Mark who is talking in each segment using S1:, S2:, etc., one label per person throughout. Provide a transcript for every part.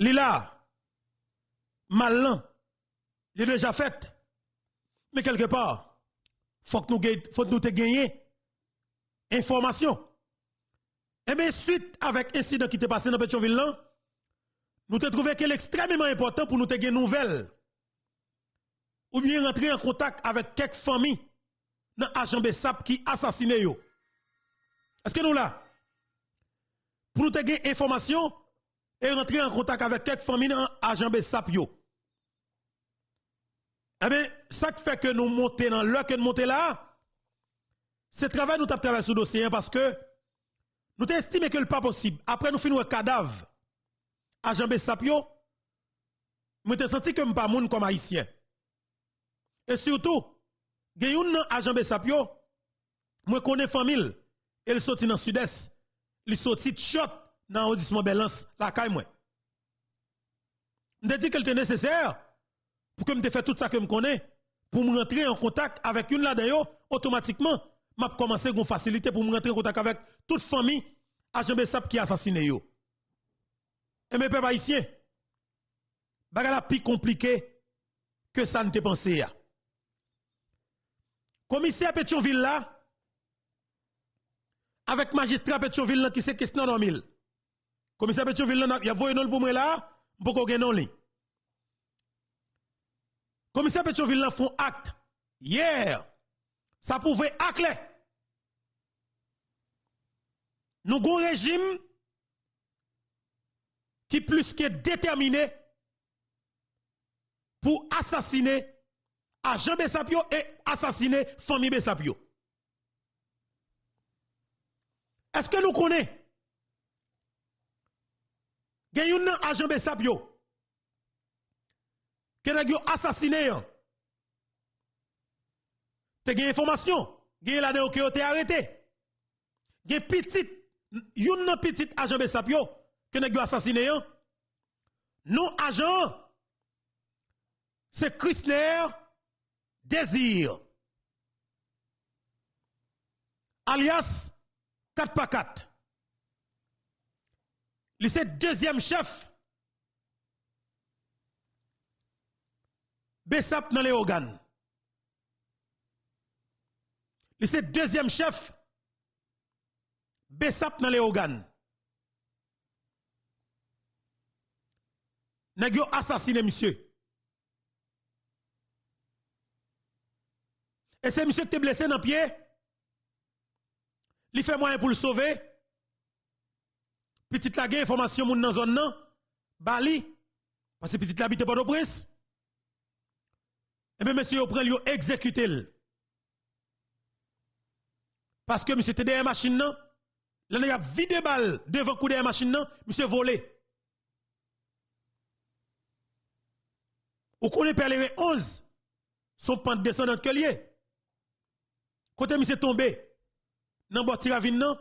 S1: Lila, malin, il déjà fait. Mais quelque part, faut que nous, faut que nous te gagner information. Et bien, suite avec l'incident qui t'est passé dans Pétionville, nous te trouvé qu'il est extrêmement important pour nous te gagner nouvelles. Ou bien rentrer en contact avec quelques familles dans agent SAP qui assassiné yo. Est-ce que nous là? Pour nous te gagner information, et rentrer en contact avec quelques familles Jambé Sapio. Eh bien, ça qui fait que nous montons dans l'heure que nous montons là, c'est travail nous avons travaillé sur le dossier hein, parce que nous estimons que n'est pas possible. Après, nous finissons un cadavre agent Sapio. Nous avons senti que nous pas comme haïtien. Et surtout, nous avons un Sapio, moi connais famille, elle sortit dans le sud-est, il sortit de dans l'audissement balance la caille moi. Je dit qu'elle était nécessaire pour que je fasse tout ça que je connais, pour me rentrer en contact avec une là-dedans, automatiquement, m'a commencé à faciliter pour me rentrer en contact avec toute famille Jean Bessap qui a assassiné yo. Et mes peuples haïtiens, la plus compliqué que ça ne te pensé Commissaire Pétionville là, avec magistrat Pétionville là qui s'est questionné en mille commissaire Pétionville, il a voyé pour moi là, pour qu'on non Commissaire Petionville a fait acte hier. Ça pouvait acte. Nous avons un régime qui plus que déterminé pour assassiner agent Bessapio et assassiner famille Bessapio. Est-ce que nous connaissons gen yon nan agent Besap yo. Ke nèg assassiné yon. Te gen information, gen la de yo te arrêté. Gen petit, yon nan petit agent Besap yo, ke été assassiné yon. Non agent, c'est Christner Désir. Alias 4x4. Le deuxième chef. Bessap dans les organes. Le deuxième chef. Bessap dans les organes. N'a assassiné monsieur. Et c'est monsieur qui est blessé dans le pied. Il fait moyen pour le sauver. Petite la information moun nan zone nan. Bali. Parce que petite la bite pas prince Et eh bien, monsieur, vous prenez, exécuté. Parce que monsieur était derrière machine nan. Là, il a vide balle devant coup machine nan. Monsieur volé. Ou qu'on est 11. Son pente descendante que lié. Côté monsieur tombé. Nan la tiravine, nan.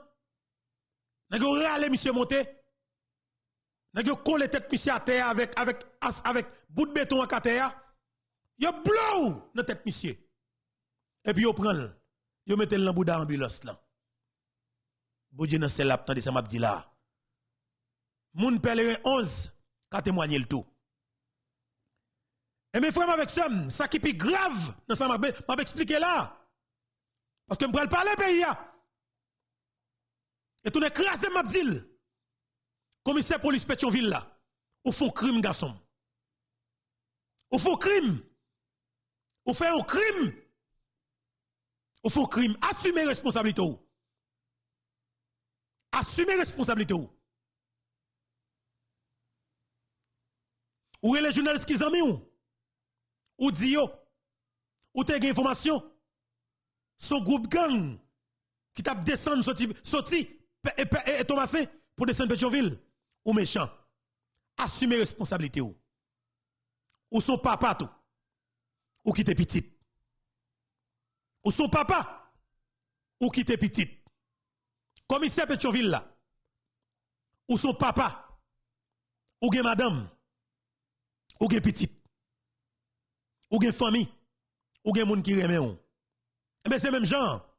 S1: N'a râle monsieur monté. N'a coller tête monsieur à terre avec avec avec bout de béton à terre. Yo blow dans tête monsieur. Et puis yo prend le. Yo mettez le bout d'ambulance là. Bon Dieu dans celle là, attendez ça m'a dit là. Moun pèlerin 11 ka témoigner le tout. Et mes frères avec ça, ça qui est grave dans ça m'a expliqué là. Parce que ne parle pas pays là. Et tout écrasé Mabdil. Commissaire police Pétionville là. Ou un crime garçon. Ou un crime. Ou fait un crime. Ou un crime. Assumez responsabilité ou. Assumez responsabilité ou. Ou les journalistes qui mis ou. Ou dit Ou t'as information. Son groupe gang qui tape descendre sorti et, eh, eh, Thomasin pour descendre Pétionville. Ou méchant. Assumez responsabilité ou. son papa Ou qui était petit. Ou son papa. Ou qui était petit. Commissaire Pétionville là. Ou son papa. Ou gen madame. Ou gen petit. Ou gen famille. Ou gen moun qui remet Mais eh ben, c'est même genre.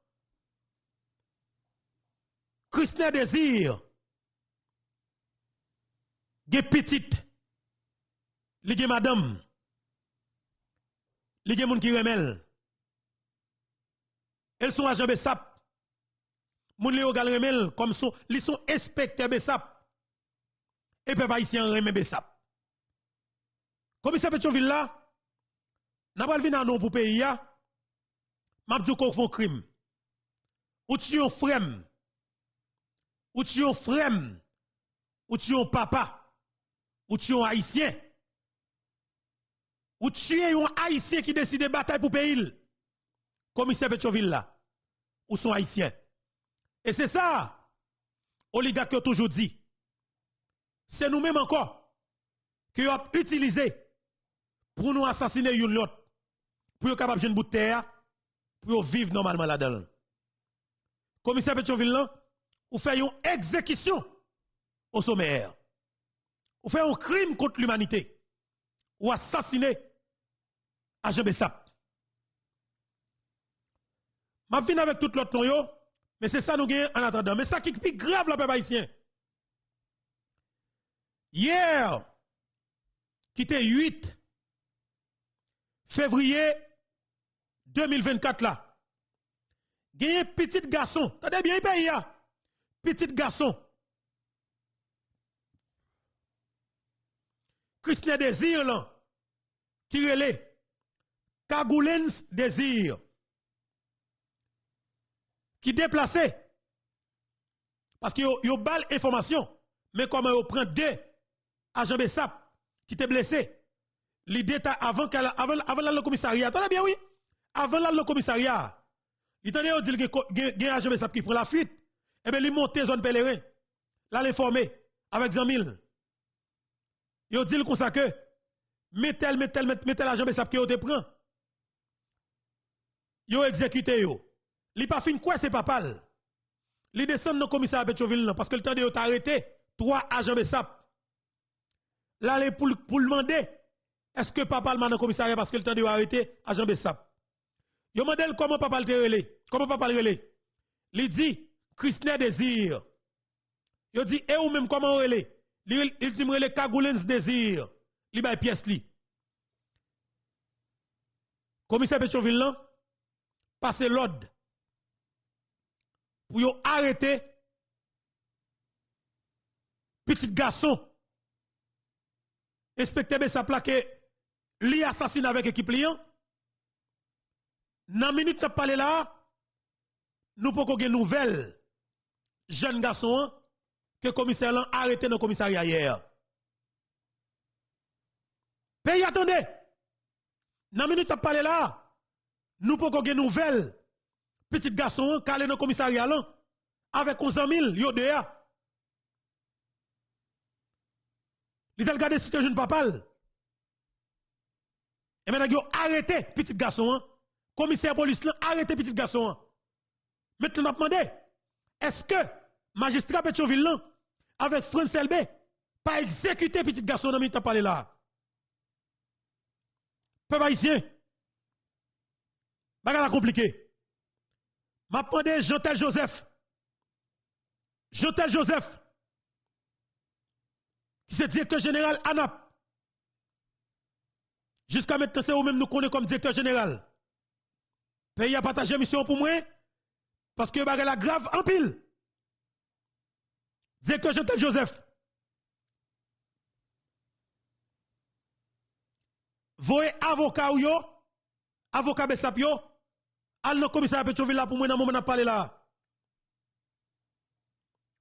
S1: Christian désir, ge petite, li ge madame, li ge moun ki remel, elles sont agents Bessap, moun li gal remel, comme son, li sont inspecteurs Bessap, et peuple haïtien remel Bessap. Commissaire Petroville là, n'a pas le vin non pour pays, m'a dit qu'on fait crime, ou tu un frème, ou tu es frère, ou tu es papa, ou tu es haïtien, ou tu es un haïtien qui décide de bataille pour pays, commissaire Petroville là, ou sont haïtien. Et c'est ça, oligarque toujours dit. C'est nous-mêmes encore que ont utilisé pour nous assassiner une l'autre, pour nous capables de bout de terre, pour vivre normalement là-dedans. Commissaire Petroville là, ou fait une exécution au sommaire, ou fait un crime contre l'humanité, ou assassiner à Jebessap. Je finir avec tout l'autre noyau, mais c'est ça nous gagnons en attendant. Mais ça qui est plus grave, la peuple haïtien. Hier, qui était 8 février 2024 là, un petit garçon, t'as bien pays hein petit garçon. Christine Désir, là, qui relève. Kagoulens Désir, qui déplacé. Parce que yo bal information, mais comment on prend deux agents Bessap qui étaient blessé. L'idée avant avant avant le commissariat, attendez bien oui. Avant le commissariat, il t'a dit que agent Bessap qui prend la fuite. Eh bien, il monte zone pèlerin. Là, il formé avec Zamil. mille Il dit comme ça que, mettez, mettez, mettez la jambe, ça, qui te prend. Il exécuté Il n'a pas fini quoi, c'est papa. Il descend dans le commissaire à Petroville, parce que le temps de être arrêté, trois agents Bessap. Là, il pour, demander, est-ce que papa le dans commissariat parce que le temps de arrêter agent Bessap? Il demande comment papa le relais. comment papa le relais? Il dit, Christine Désir. Il dit, et eh, ou même comment Il dit, Kagoulens Désir. Il a pièce li. Commissaire là, l'ordre pour arrêter petit garçon. Inspecteur sa plaqué li assassine avec équipe Dans hein. Nan minute là, nous pouvons des nouvelles jeune garçon que le commissaire l'a arrêté dans le commissariat hier. Pays, attendez. Dans la minute à là, nous pouvons avoir une nouvelle, Petit garçon, calé dans le commissariat là, avec 11 000, yo deux. Il a regardé si jeune papa. Et maintenant, il a arrêté petit garçon. Hein. Commissaire police, arrêté petit garçon. Hein. Maintenant, on a demandé. Est-ce que magistrat Petroville, avec France LB, pas exécuté petit garçon dans t'a parlé là? Peu haïtien, bagala compliqué. M'a demandé Jotel Joseph. Jotel Joseph, qui c'est directeur général ANAP. Jusqu'à maintenant, c'est vous-même nous connaissons comme directeur général. Pays a partagé mission pour moi. Parce que bah, la grave en pile. que j'étais Joseph. Voyez avocat ou yo, avocat Bessapio? yo, al no commissaire Petroville pour moi dans moment a parlé là.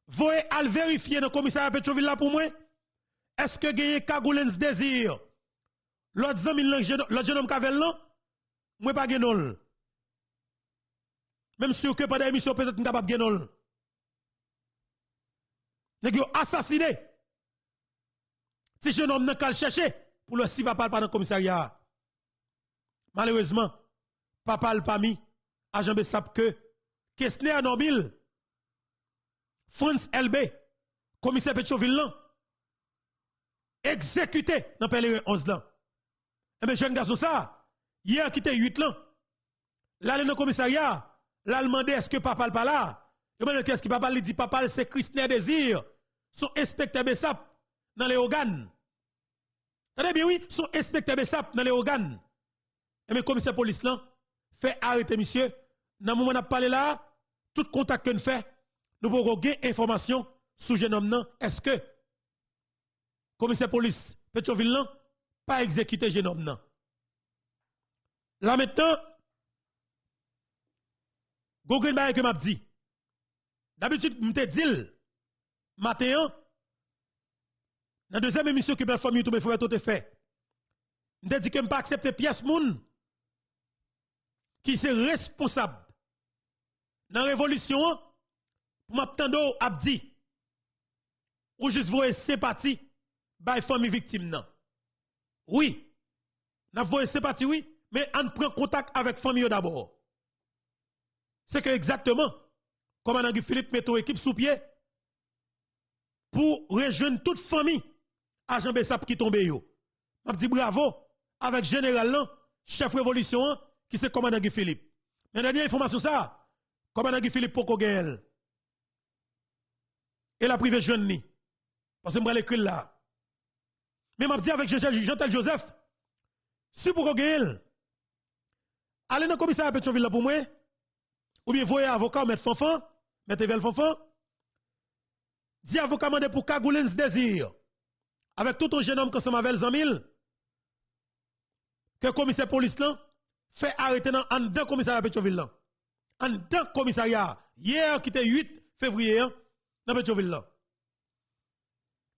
S1: Voyez al vérifier dans commissaire Petroville pour moi. Est-ce que avez Kagoulens désir? L'autre zami l'autre jeune homme Kavel là? Moi pas gagne même sûr que pendant l'émission, peut-être nous de gagné. Nous assassiné. Si jeune homme qu'à le chercher pour le si papa par dans le commissariat. Malheureusement, papa le pas mis, agent Bessap que, Kesne à France LB, commissaire Petroville, exécuté dans le 11 ans. Et bien, jeune garçon, ça, hier qui était 8 ans, là, dans le commissariat, L'allemand est-ce que papa n'est pas là Il qu'est-ce que papa lui dit Papa, c'est Christner Désir, son inspecteur Bessap dans les organes. savez, bien, oui, son inspecteur Bessap dans les organes. Et mais commissaire police là, fait arrêter monsieur. Dans le moment où on a parlé là, tout contact que fait, nous pouvons gagner information sur jeune homme Est-ce que le commissaire police Petroville n'a pas exécuté jeune homme Là maintenant, Goguin baye que m'a dit. D'habitude, m'te dit, matin, dans deuxième émission que belle famille que tout est fait. M'te dit que pas accepter pièce moun, qui est responsable, dans la révolution, pour m'attendre abdi, ou juste voye sympathie, baye famille victime, non. Oui. N'a voye sympathie, oui, mais on prend contact avec famille d'abord c'est que exactement, comment Philippe met ton équipe sous pied pour rejoindre toute famille à Jean Bessap qui tombe yo. dis bravo avec général chef révolution qui c'est commandant Philippe. Mais dernière information ça, commandant Guy Philippe pour gaël. Et la privé jeune ni. Parce que je l'écrire là. Mais je dis avec Jean-Tel Joseph, si pour Allez dans le commissariat Petroville là pour moi. Ou bien voyez avocat mettre fanfan, mettre vel fanfan. dit avocat mandé pour Kagoulens désir. Avec tout un jeune homme que ma belle mille. Que commissaire police là fait arrêter dans en deux commissariat à là. En deux commissariat hier qui était 8 février hein, dans Petroville là.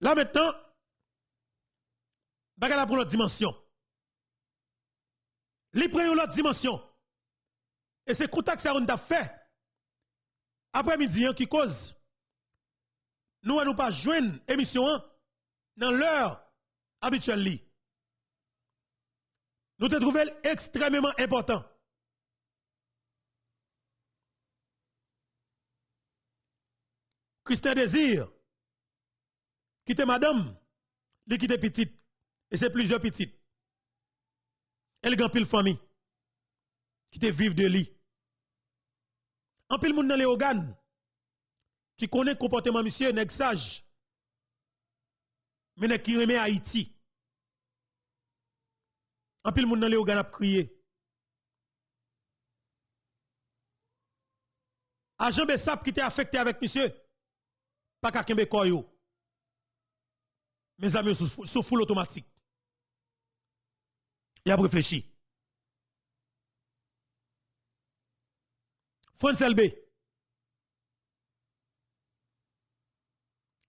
S1: Là maintenant bagarre pour l'autre dimension. Les prend l'autre dimension. Et c'est contact ça on a fait. Après-midi hein, qui cause. Nous allons pas joindre émission dans l'heure habituelle. Nous te trouvons extrêmement important. Christin Désir, qui était madame, qui était petite, et c'est plusieurs petites. Elle a pile famille, qui était vive de lui. En pile moun dans les organes qui connaît comportement monsieur nèg sage. Mais nèg qui remet Haïti. En pile moun dans les organes a crié. Agent Bessap qui était affecté avec monsieur pas qu'à kembe koyo. Mes amis sous sou full automatique. Il a réfléchi. France LB.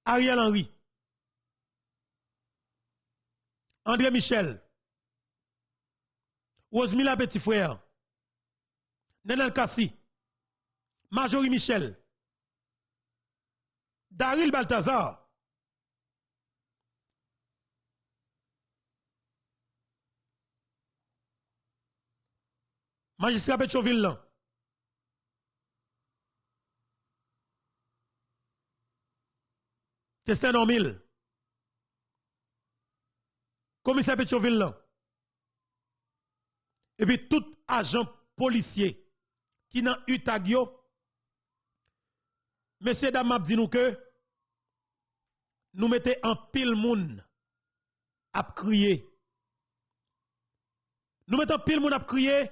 S1: Ariel Henry. André Michel. Rosemila Petit Frère. Nenel Kassi. Majorie Michel. Daryl Balthazar. Magistrat lan dans Normil. Commissaire là Et puis tout agent policier qui n'a eu tagio. Messieurs, dames, dit nous que nous mettons un pile moun à crier. Nous mettons pile moun à crier.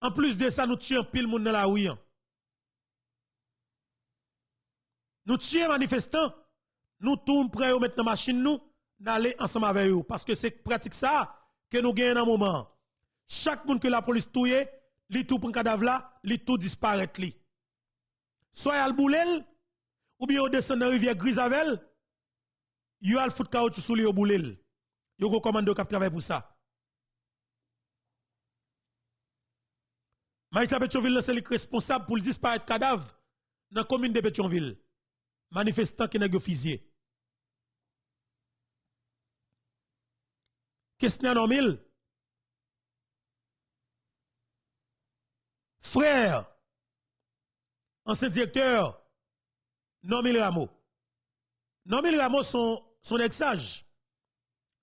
S1: En plus de ça, nous tuons pile moun dans la rue. Hein. Nous tuons manifestants, nous tournons près mettre dans machine nous, allons ensemble avec eux. Parce que c'est pratique ça que nous gagnons un moment. Chaque monde que la police touye, li tout prend cadavre là, li tout disparaît li. Soit à boulel, ou bien au descend dans rivière Grisavel, yo al fout caoutchouc sous li au boulel. Yo go commando cap travail pour ça. Maïsa Petionville, c'est le responsable pour le disparaître cadavre dans la commune de Pétionville manifestant qui n'a pas a Question nomil, Frère, ancien directeur, Normil Rameau. Normil Rameau, son, son ex-sage.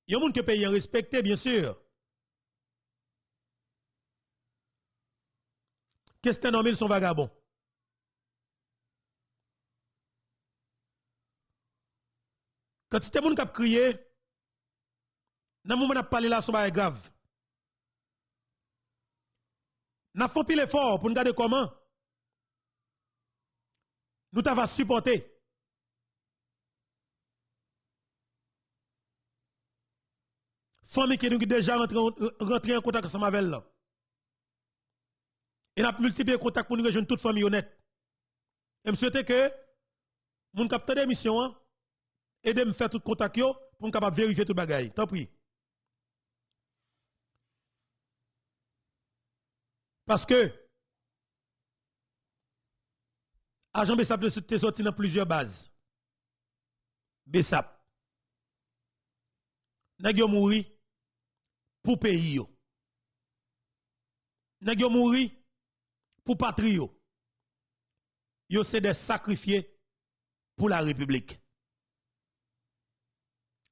S1: Il y a gens monde que pays respectés bien sûr. Qu'est-ce Question Normil, son vagabond. Quand c'était qui a crié, nan avons a parlé là, la est grave. N'a font pile effort pour nous garder comment nous t'avons supporté. Famille qui nous déjà rentré en contact avec Samavelle. Et avons multiplié contact pour nous rejoindre toute famille honnête. Et je souhaite que moun capteur d'émission hein, et de me faire tout contact yo pour capable vérifier tout bagage. Tant pis. Parce que agent Bessap est sorti dans plusieurs bases. Bessap. Nèg mouri pour pays yo. Nèg mouri pour patrie yo. Yo c'est des pour la République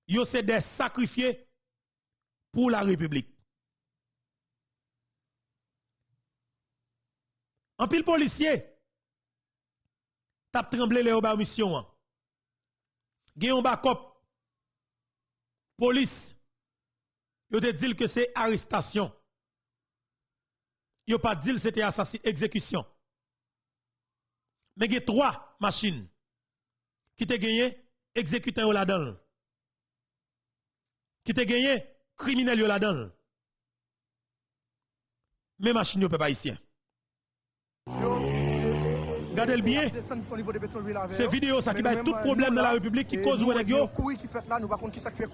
S1: yo se des sacrifiés pour la République. En pile policier, tap tremblé les oba mission. Hein. backup, police, yo te dit que c'est arrestation. Yo pas dit que c'était exécution. Mais y a trois machines qui te gagné exécutant là-dedans qui te gagné criminel là-dedans. Mais machine pas peuple haïtien. Regardez bien. Ces vidéos ça qui être tout problème dans la République qui cause ou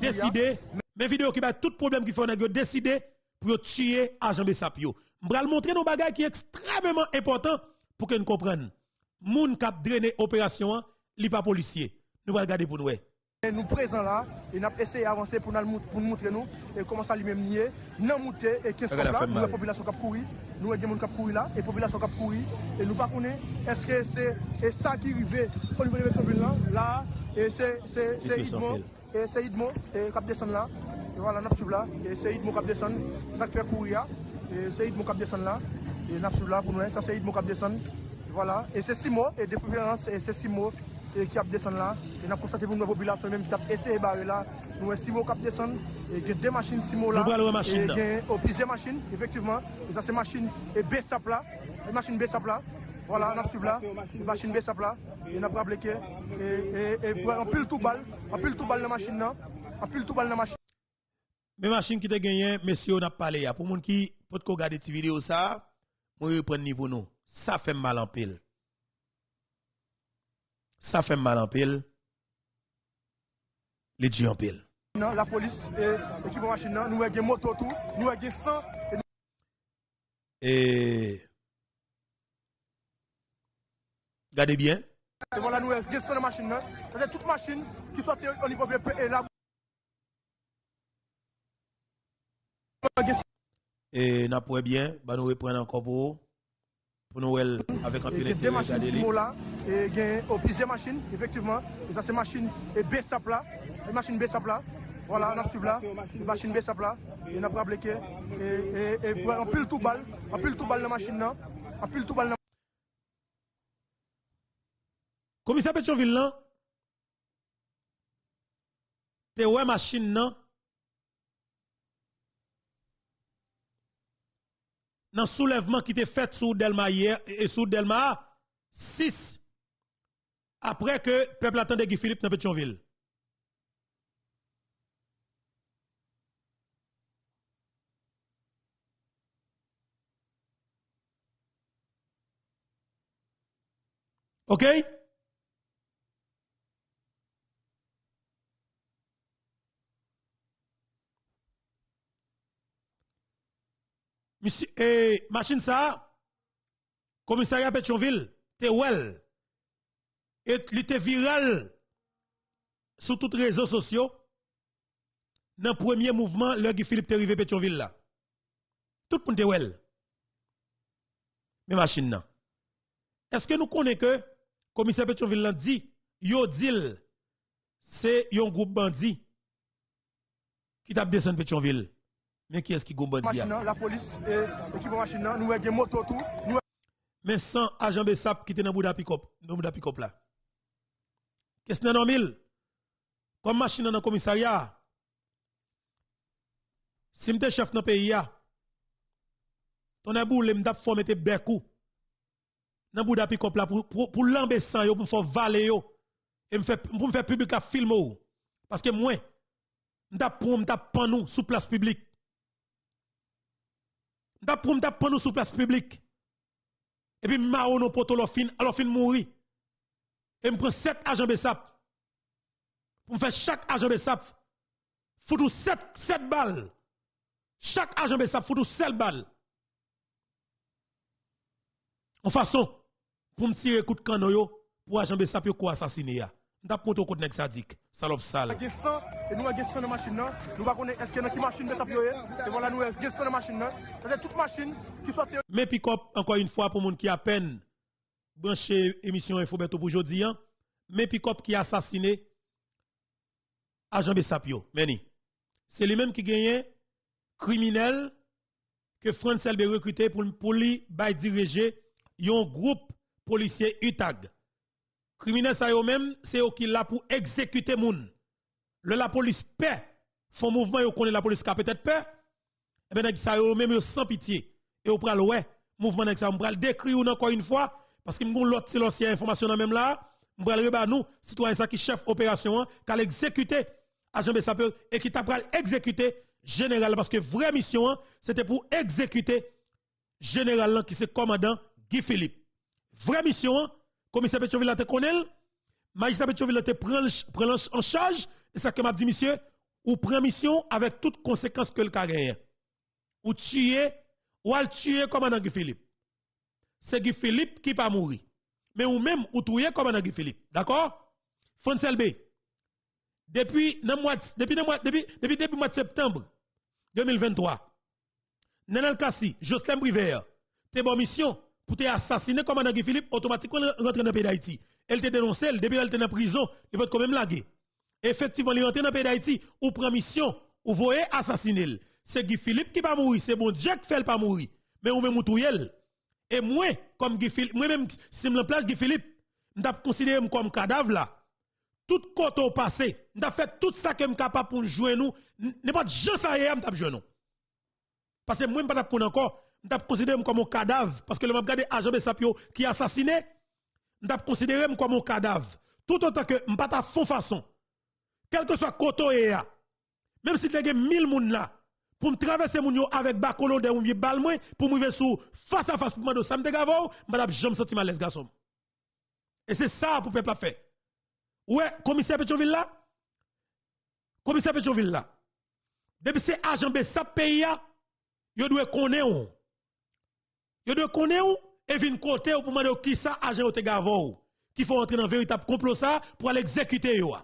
S1: Décider. Mes vidéos qui fait tout problème qui fait décider pour tuer agent Bessapio. Je vais montrer nos bagages qui est extrêmement important pour que nous comprenions. Moun cap drainer opération, hein, li pas policier. Nous allons regarder pour nous. Nous présents là, et nous avons essayé d'avancer pour
S2: nous, montrer nous, et comment ça lui-même nier, nous monter, et qu'est-ce qu'on a, nous la population qui a couru, nous avons des gens qui ont couru là, et la population qui a couru, et nous ne savons pas est-ce que c'est ça qui arrive au niveau de la commune là, là, et c'est Idmon, et c'est et qui descendu là, et voilà, nous sommes là, et c'est Idmon cap descend, c'est ça qui fait courir, et c'est Idmon cap descend là, et nous sommes là pour nous, ça c'est Idmon cap descend, voilà, et c'est six Simo, et des préférence, et c'est Simo, E ki ap desen la, e na konsate pou nou ap obi la, sou e menm ki ap ese e bare la, nou e simo kap desen, e gen de masin simo la, ou pize masin, efektivman, e zase masin, e, e bes ap la, e masin bes ap la, wala, nan ap suv la, e masin bes ap la, e nan ap
S1: aplike, e wè, e, anpil tou bal, anpil tou bal nan masin nan, anpil tou bal nan masin. Me masin ki te genyen, mesyo nan ap pale ya, pou moun ki, pot ko gade ti video sa, moun yu pren ni bono, sa fèm mal anpil. ça fait mal en pile, les dieux en pile. la police,
S2: et l'équipe machine, nous avons des motos, nous avons des sang.
S1: Et. Regardez bien.
S2: Et voilà, nous avons des sang de machine, c'est toute machine qui sortit au niveau BP et là.
S1: Et n'a pas bien, bah nous reprendre encore pour pour Noël avec un pilote de regarder là
S2: et il plusieurs machines effectivement et ça c'est machine et BSAP là, machine BSAP là. Voilà, on a suivi là, machine BSAP là, et on a appliqué et et on pile tout balle, on pile tout balle
S1: la machine non, on pile tout balle la Commissaire Petionville là, T'es ouais machine non? dans le soulèvement qui était fait sous Delma hier et sous Delma 6 après que le peuple attendait Guy Philippe dans Pétionville. OK Monsieur, eh, machine ça, commissariat Pétionville, t'es well. Et il était viral sur toutes les réseaux sociaux. Dans le premier mouvement, le Philippe est arrivé Pétionville là. Tout le monde est well. Mais machine là. Est-ce que nous connaissons que le commissaire Pétionville l'a dit, yo deal, c'est un groupe bandit qui tape descendre Pétionville. Mais qui est-ce qui gombe La police, l'équipe de machine, nous avons des motos, tout. Mais sans agent Bessap qui était dans le bout de pick-up là. Qu'est-ce que c'est Comme machine dans le commissariat. Si je chef dans le pays, je aboule m'a formé tes des Dans bout de pick là pour pour me faire valer et pour me faire public à film parce que moi m't'a pour m't'a panou sous place publique je pour m'tap prendre sous place publique. Et puis maro non poto l'offre fin, alors fin mourir. Et je prends 7 agents Bessap. Pour faire chaque agent Bessap foutu 7 7 balles. Chaque agent Bessap foutre 7 balles. En façon pour me tirer coup de canon pour agent Bessap assassiné. assassiner. M'tap monter au coup de sadique salope sale. Et Nous avons gestion de machine, nous avons est-ce qu'il y a une machine de tapioyer, hein? et voilà nous avons euh, gestion de machine, c'est toute machine qui sort. Mais pick encore une fois, pour les gens qui a peine branché émission Infoberto pour aujourd'hui, hein. mais pick qui a assassiné Agent Bessapio, Meni. C'est lui-même qui gagne criminel que France a recruté pour, pour lui bah, diriger un groupe policier UTAG. Criminel c'est eux qui là pour exécuter moun le la police paie font mouvement yo connaît la police qui a peut-être paix et eh ben ça yo même sans pitié et au pral ouais mouvement nèg ça on décrire encore une fois parce que vous l'autre silencieux information dans même là pral reba nous citoyen ça qui chef opération hein, qui l'exécuter agent ah, sapeur et qui ont exécuté exécuter général parce que vraie mission hein, c'était pour exécuter général qui c'est commandant Guy Philippe vraie mission hein, commissaire Petroville te connaît, magistrat Petroville te prend en charge, et ça que m'a dit monsieur, ou prend mission avec toutes conséquences que le cas gagne. Ou tuer, ou al tuer un Guy Philippe. C'est Guy Philippe qui pas mourir. Mais ou même ou tuer un Guy Philippe. D'accord Foncel B. Depuis le mois de septembre 2023. Nenel Kassi, Jocelyn Briver, tes bon mission pour te assassiner comme Guy Philippe, automatiquement rentre dans le pays d'Haïti. Elle te dénoncé, depuis elle est en prison, il peut quand même laguer. Effectivement, il rentre dans le pays d'Haïti, ou prend mission, ou voyez assassiner. C'est Guy Philippe qui pas mourir, c'est bon Dieu qui fait pas mourir. Mais ou même ou Et moi, comme Guy Philippe, moi même, si je place Guy Philippe, je considère comme cadavre là. Tout côté au passé, je fait tout ça que je suis capable pour jouer nous. N'est pas de gens ça, je jouer nous. Parce que moi, je ne pas encore je considère comme un cadavre. Parce que le regardé agent Sapio qui est assassiné, je considère comme un cadavre. Tout autant que je pas fond façon. Quel que soit Koto même si tu as 1000 moun là, pour me traverser mon yo avec Bakolo de vieux bal pour me sous face à face pour me ça me dégavo, madame, je me senti mal garçon. Et c'est ça pour peuple a fait. Ouais, commissaire Petroville là, commissaire Petroville là, depuis ces agent de sa pays, yo doit connaître oh. Yo de connaître ou et vient côté ou pour demander qui ça agent te qui faut entrer dans un véritable complot ça pour l'exécuter yo.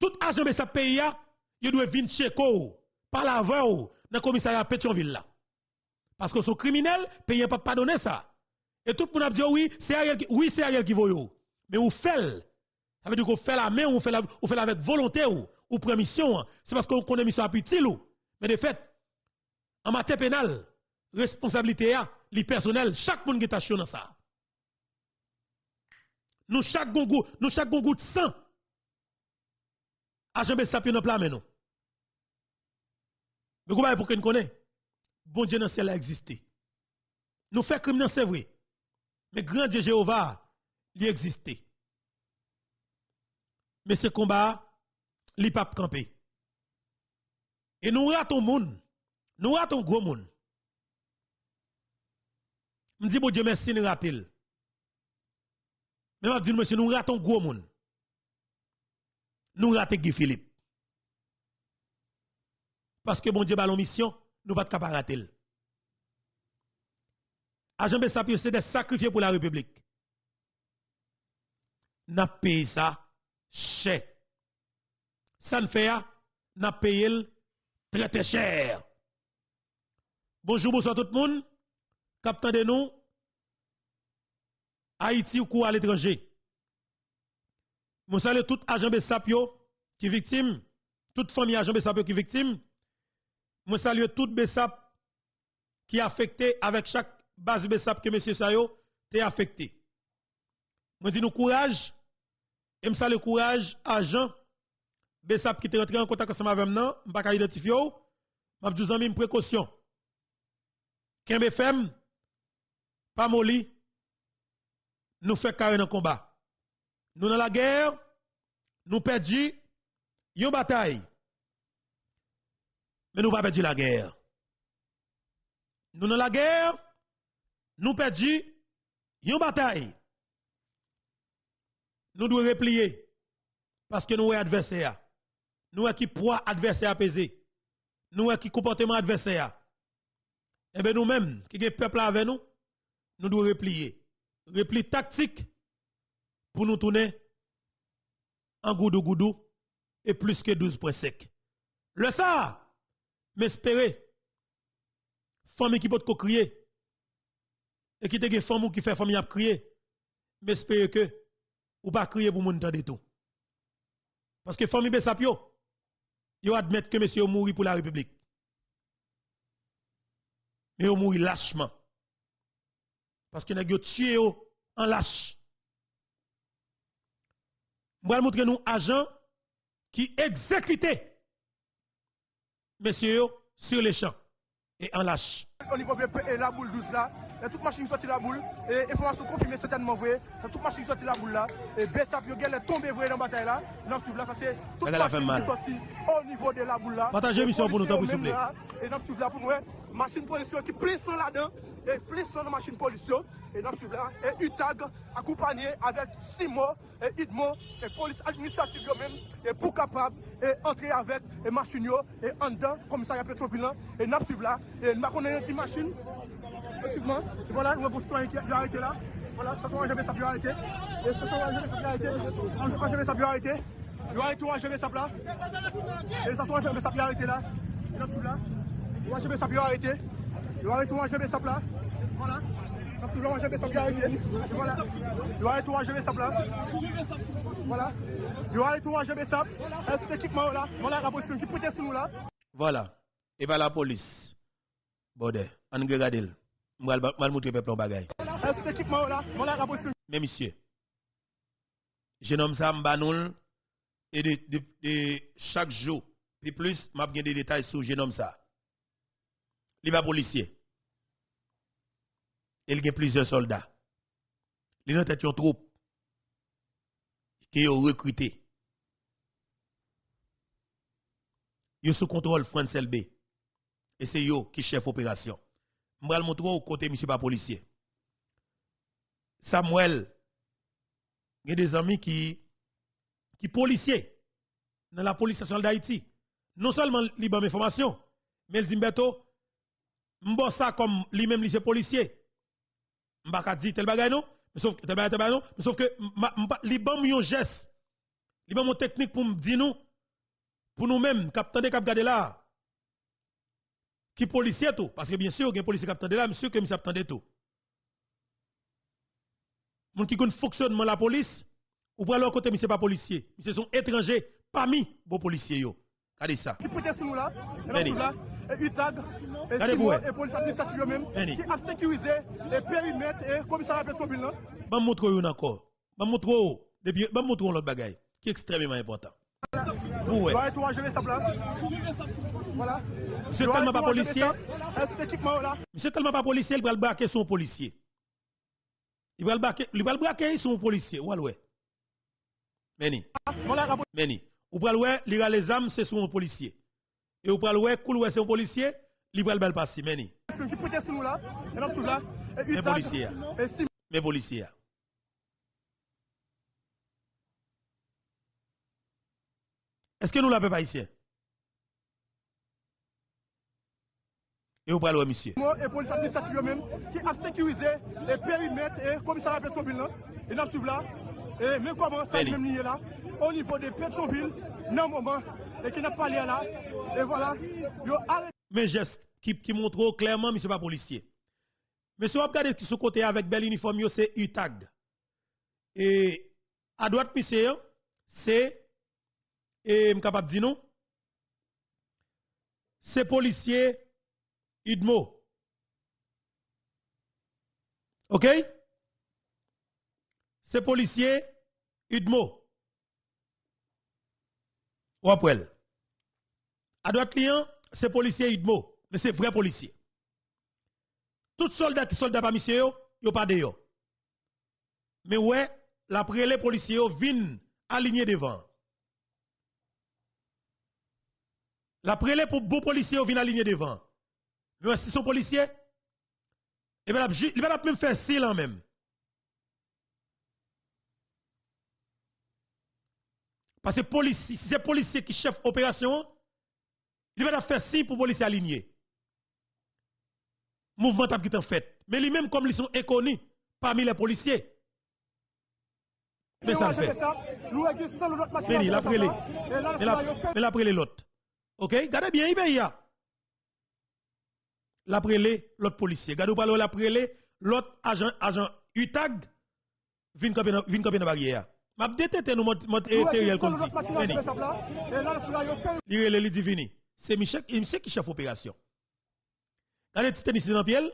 S1: Tout agent de sa pays a yo doit venir lui, par la voie dans commissariat Pétionville là. Parce que son criminel pays pas pardonner ça. Et tout le monde a dit oui, c'est Ariel qui oui, c'est Ariel qui veut Mais ou fait ça veut dire qu'on fait la main, on fait la, on fait avec volonté ou, ou prémission. C'est parce qu'on connaît mission à petit. ou. Mais de fait, en matière pénale, responsabilité à hein, les personnels chaque monde qui est dans ça nous chaque gongou nous chaque gongou de sang ah, jamais Bessapio dans plat maintenant mais comment pour que nous bon Dieu dans le ciel a existé nous fait criminel c'est vrai mais grand Dieu Jéhovah il existait mais ce combat il n'est pas campé. et nous ratons monde nous ratons gros monde me dis bon Dieu merci nous rater. mais on dit monsieur nous ratons gros monde nous ratons Guy Philippe parce que bon Dieu ballon mission nous pas capable rater agent Bessapio c'est des sacrifiés pour la république n'a payé ça cher ça ne fait n'a payé très cher bonjour bonsoir tout le monde Captain de nous, Haïti ou quoi à l'étranger. Je salue tout agent Bessapio qui victime, toute famille agent Bessapio qui victime. Je salue tout Bessap qui affecté avec chaque base Bessap que M. Sayo est affecté. Nous courage, et salue courage agent Bessap qui est rentré en contact avec moi, je ne pas identifier, je dis précaution. Qu'un BFM pas moli, Nous fait carré dans combat. Nous dans la guerre, nous perdu une bataille. Mais nous pas la guerre. Nous dans la guerre, nous perdu une bataille. Nous devons replier parce que nous sommes adversaires. Nous sommes qui poids adversaire apaisé. Nous sommes qui comportement adversaire. Et eh bien nous-mêmes, qui est peuple avec nous, nous devons replier. Repli tactique pour nous tourner en goudou goudou et plus que points 12.5. Le ça, m'espérer, famille qui peut crier, et qui te des femme qui fait famille à crier, m'espérer que, ou pas crier pour mon temps de tout. Parce que famille Bessapio, yo admettent que monsieur mourit pour la République. Mais yo mourit lâchement. Parce que nous tué oh, en lâche. Je vais montrer nous agents qui exécutaient messieurs oh, sur les champs et en lâche. Au niveau de
S2: e, la boule douce là, toute machine sortie la boule, et information confirmée certainement voyez, toute machine sortie la boule là, et Bessap Yogel est tombé vrai dans la bataille là, dans là, ça c'est toute machine sortie au niveau de la boule là. Partagez mission pour nous, s'il vous pour nous, machine police qui pressent là-dedans, et pressent la machine police, et dans ce là, et UTAG accompagné avec Simo, et Idmo, et police administrative même, et pour capable, et entrer avec et machine, et en dedans, comme ça, il y a plus là et dans ce là, et nous avons une machine, effectivement, voilà, nous avons un qui a arrêté là, voilà, ça va jamais sa priorité, et ça sera jamais sa priorité, ça va jamais sa priorité. Il va jamais toujours à gérer sa place. Et ça sera jamais sa priorité là. Il a là. OHB Sap yoo arrêté va retourner OHB ça plat. voilà parce que le OHB Sap yoo arrêté voilà yoo arrêté OHB ça plat. voilà yoo arrêté OHB Sap ak cette équipe chic là. voilà la position qui prête nous là.
S1: voilà et eh bien la police boo On an nga On va daal montrer ma mu tudd peplon bagaay.
S2: ak cette voilà la position.
S1: mais monsieur jeune homme Sam Banoul et de de de chaque jour. Et plus, m'a des détails sur le génome ça. Les pas policier. Il y a plusieurs soldats. Il a une troupe qui ont recruté. Ils sont sous contrôle France LB. Et c'est eux qui chef opération. Je vais montrer au côté monsieur pas policier. Samuel, il y a des amis qui sont policiers dans la police nationale d'Haïti. Non seulement ils ont information, mais ils disent Mbossa comme lui-même, lui, c'est policier. M'baka dit tel bagay non, sauf que tel bagay, tel bagay non, sauf que li bam yon geste, li bam technique pour dire nous, pour nous-mêmes, cap tande cap gade là, qui policier tout, parce que bien sûr, il y a policier cap tande là, monsieur que monsieur tande tout. Mon qui connaît fonctionnement la police, ou pour l'autre côté, monsieur pas policier, monsieur sont étrangers, parmi bon policier yo. Qui peut sous nous là, nous là, et UTAG, et et police administrative eux-mêmes, qui a sécurisé les périmètres et comme ça commissariat son bilan. Je montre vous encore. Je montre vous. Depuis, je montre l'autre bagaille qui est extrêmement important.
S2: Vous Voilà. Monsieur tellement pas policier.
S1: Monsieur tellement pas policier, il va le braquer son policier. Il va le braquer, il va le braquer son policier. Voilà ouais. Meni. Meni. Ou pral wè, li ra les âmes, c'est sous un policier. Et ou pral wè, koul wè, c'est un policier, li pral bel passé. meni. Mes policier. Mes policiers. Est-ce que nous la pas ici Et ou vous parlez, monsieur. Moi,
S2: Et police administrative même qui a sécurisé les périmètres et comme ça, la personne, et nous là,
S1: et, mais comment ça, même lié là, au niveau de Pétionville, normalement, moment, et qui n'a pas lié là, et voilà, yo arrêté. Mais geste qui, qui montre clairement, monsieur pas policier. Mais Monsieur, regardez qui ce côté avec bel uniforme, yo c'est UTAG. Et à droite, monsieur, hein, c'est, et je capable de dire non, c'est policier Idmo. OK? c'est policier Udmo. Ou après À droite client, c'est policier Udmo, mais c'est vrai policier. Tout soldat qui soldat pas monsieur, yo pas de Mais ouais, la policier, policiers vient aligner devant. La prélève pour beau policier vient aligner devant. Mais si son policier, eh ben, il va même faire silence même. Parce que si c'est policier qui chef opération, il va faire signe pour policiers alignés. Mouvement qui qui en fait. Mais lui-même, comme ils sont inconnus parmi les policiers, mais ça le fait. Mais il a pris l'autre. Ok, gardez bien, il a. La prélé, l'autre policier. Gardez pas la prélé, l'autre agent, agent UTAG, vient de la barrière m'a détecté nous mot étériel comme dit. Il est le divini. C'est Michel, sait qui chef opération. Regardez petit tennis dans piel,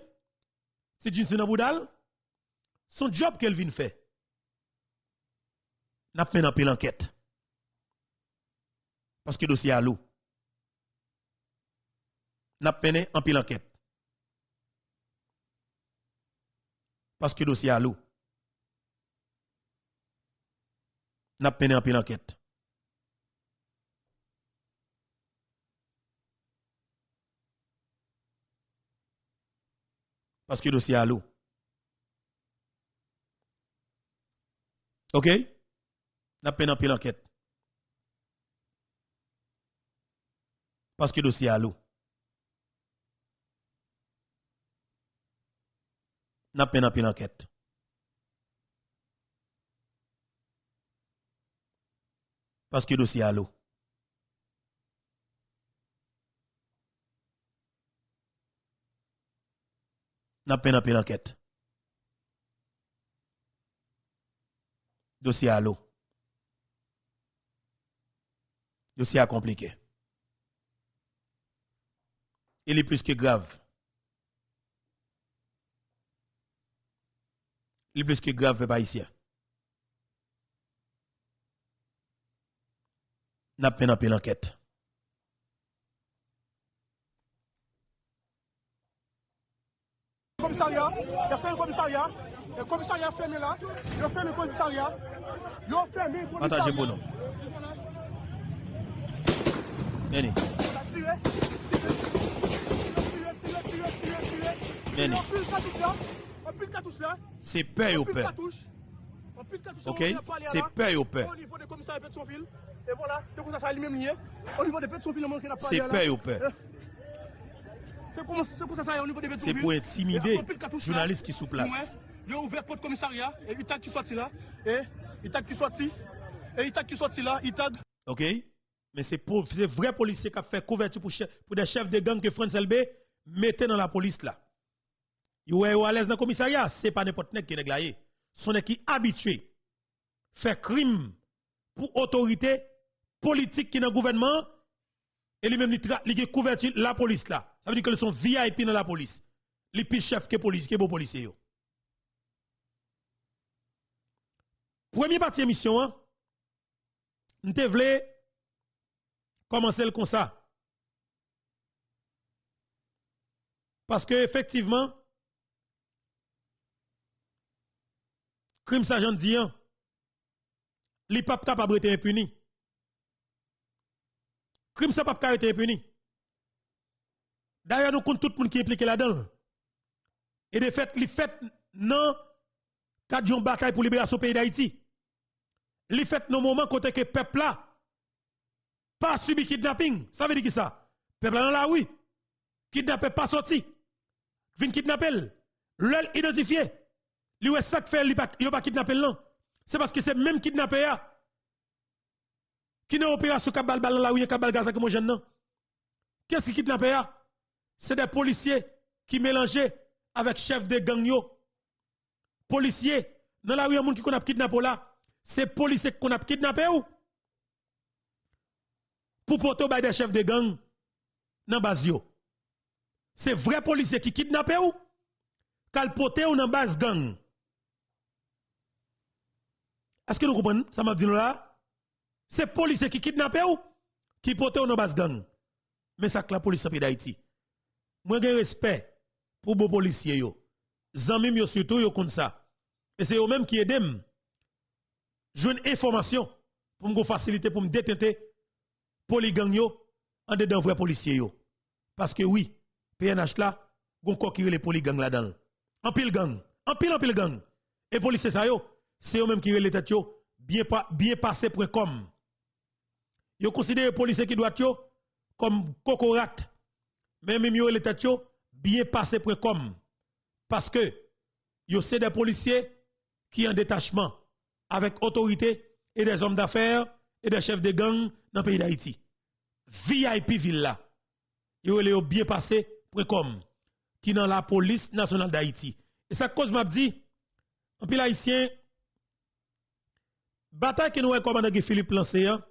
S1: c'est jeans dans boudal. Son job qu'elle vient faire. N'a pas mené enquête. Parce que dossier à l'eau. N'a pas mené en pile enquête. Parce que dossier à l'eau. n'a pas en pile enquête. Parce que le dossier à l'eau. OK N'a pas en pile enquête. Parce que le dossier à l'eau. N'a pas en pile enquête. parce que dossier à l'eau. N'a peine en enquête. Dossier à l'eau. Dossier est compliqué. Il est plus que grave. Il est plus que grave, pas ici. n'a pas l'enquête. l'enquête.
S2: commissariat, il a fait le commissariat, le commissariat fermé là, il a le commissariat, il a le commissariat.
S1: C'est peur au paix Ok? C'est peur au père
S2: et voilà, c'est comme ça, ça lui-même lié. Au niveau des pétrons, finalement, qui n'a pas C'est peur ou peur. Hein? C'est comme ça, ça au niveau des C'est pour intimider journalistes qui sous place.
S1: Il a ouvert porte commissariat, et il tag qui sorti là, et il tag qui sorti, et il tag qui sorti là, il tag. Ok? Mais c'est pour, c'est vrai policier qui a fait couverture pour, pour des chefs de gang que France LB mettait dans la police là. Yo est à l'aise dans le commissariat, c'est pas n'importe qui est là. Son qui habitué fait crime pour autorité politique qui est dans le gouvernement, et lui-même, il couvert la police là. Ça veut dire qu'ils sont VIP dans la police. Les plus chefs que police, que beau policier. Première partie de l'émission, nous hein. devons commencer comme ça. Parce que effectivement, crime ça j'en dis, hein, les papes capables d'être impunis crime ça pas qu'à être puni. D'ailleurs, nous comptons tout le monde qui est impliqué là-dedans. Et de fait, les faits non, cadre un bataille pour libérer ce pays d'Haïti. Les fait nos moment côté que peuple là, pas subi kidnapping. Ça veut dire qui ça? Peuple là, là oui. Kidnappé pas sorti. Vin Il L'el identifié. Lui, ça fait, il pas kidnappé là. C'est parce que c'est même kidnappé là. Qui n'a opération kabal bal là ou kabal gaz mon jeune non Qu'est-ce qui kidnappe C'est des policiers qui mélangent avec chefs de gang yo. Policiers dans la rue monde qui qu'on a kidnappé là, c'est policiers qui a kidnappé ou pour porter des chefs de gang dans base C'est vrai policiers qui kidnappé ou calpoté ou dans base gang. Est-ce que nous comprenons ça m'a dit là c'est policiers qui kidnappe ou qui porte ou dans base gang. Mais ça que la police en d'Haïti. Moi j'ai respect pour les policiers yo. Zamim yo surtout yo comme ça. Et c'est eux mêmes qui aident une information pour me faciliter pour me détenter polygang yo en dedans vrai policier yo. Parce que oui, PNH là, gon les policiers là-dedans. En pile gang, en pile en pile gang. Et policiers ça yo, c'est eux mêmes qui les têtes yo bien, pour bien com. Yo considère policiers qui doivent yo comme kokorat. Même yo les bien passés pour comme parce que yo c'est des policiers qui en détachement avec autorité et des hommes d'affaires et des chefs de gang dans le pays d'Haïti. VIP Villa. Yo les bien passé pour qui dans la police nationale d'Haïti. Et ça cause m'a dit en pile haïtien bataille que nous recommandons que Philippe lancé hein,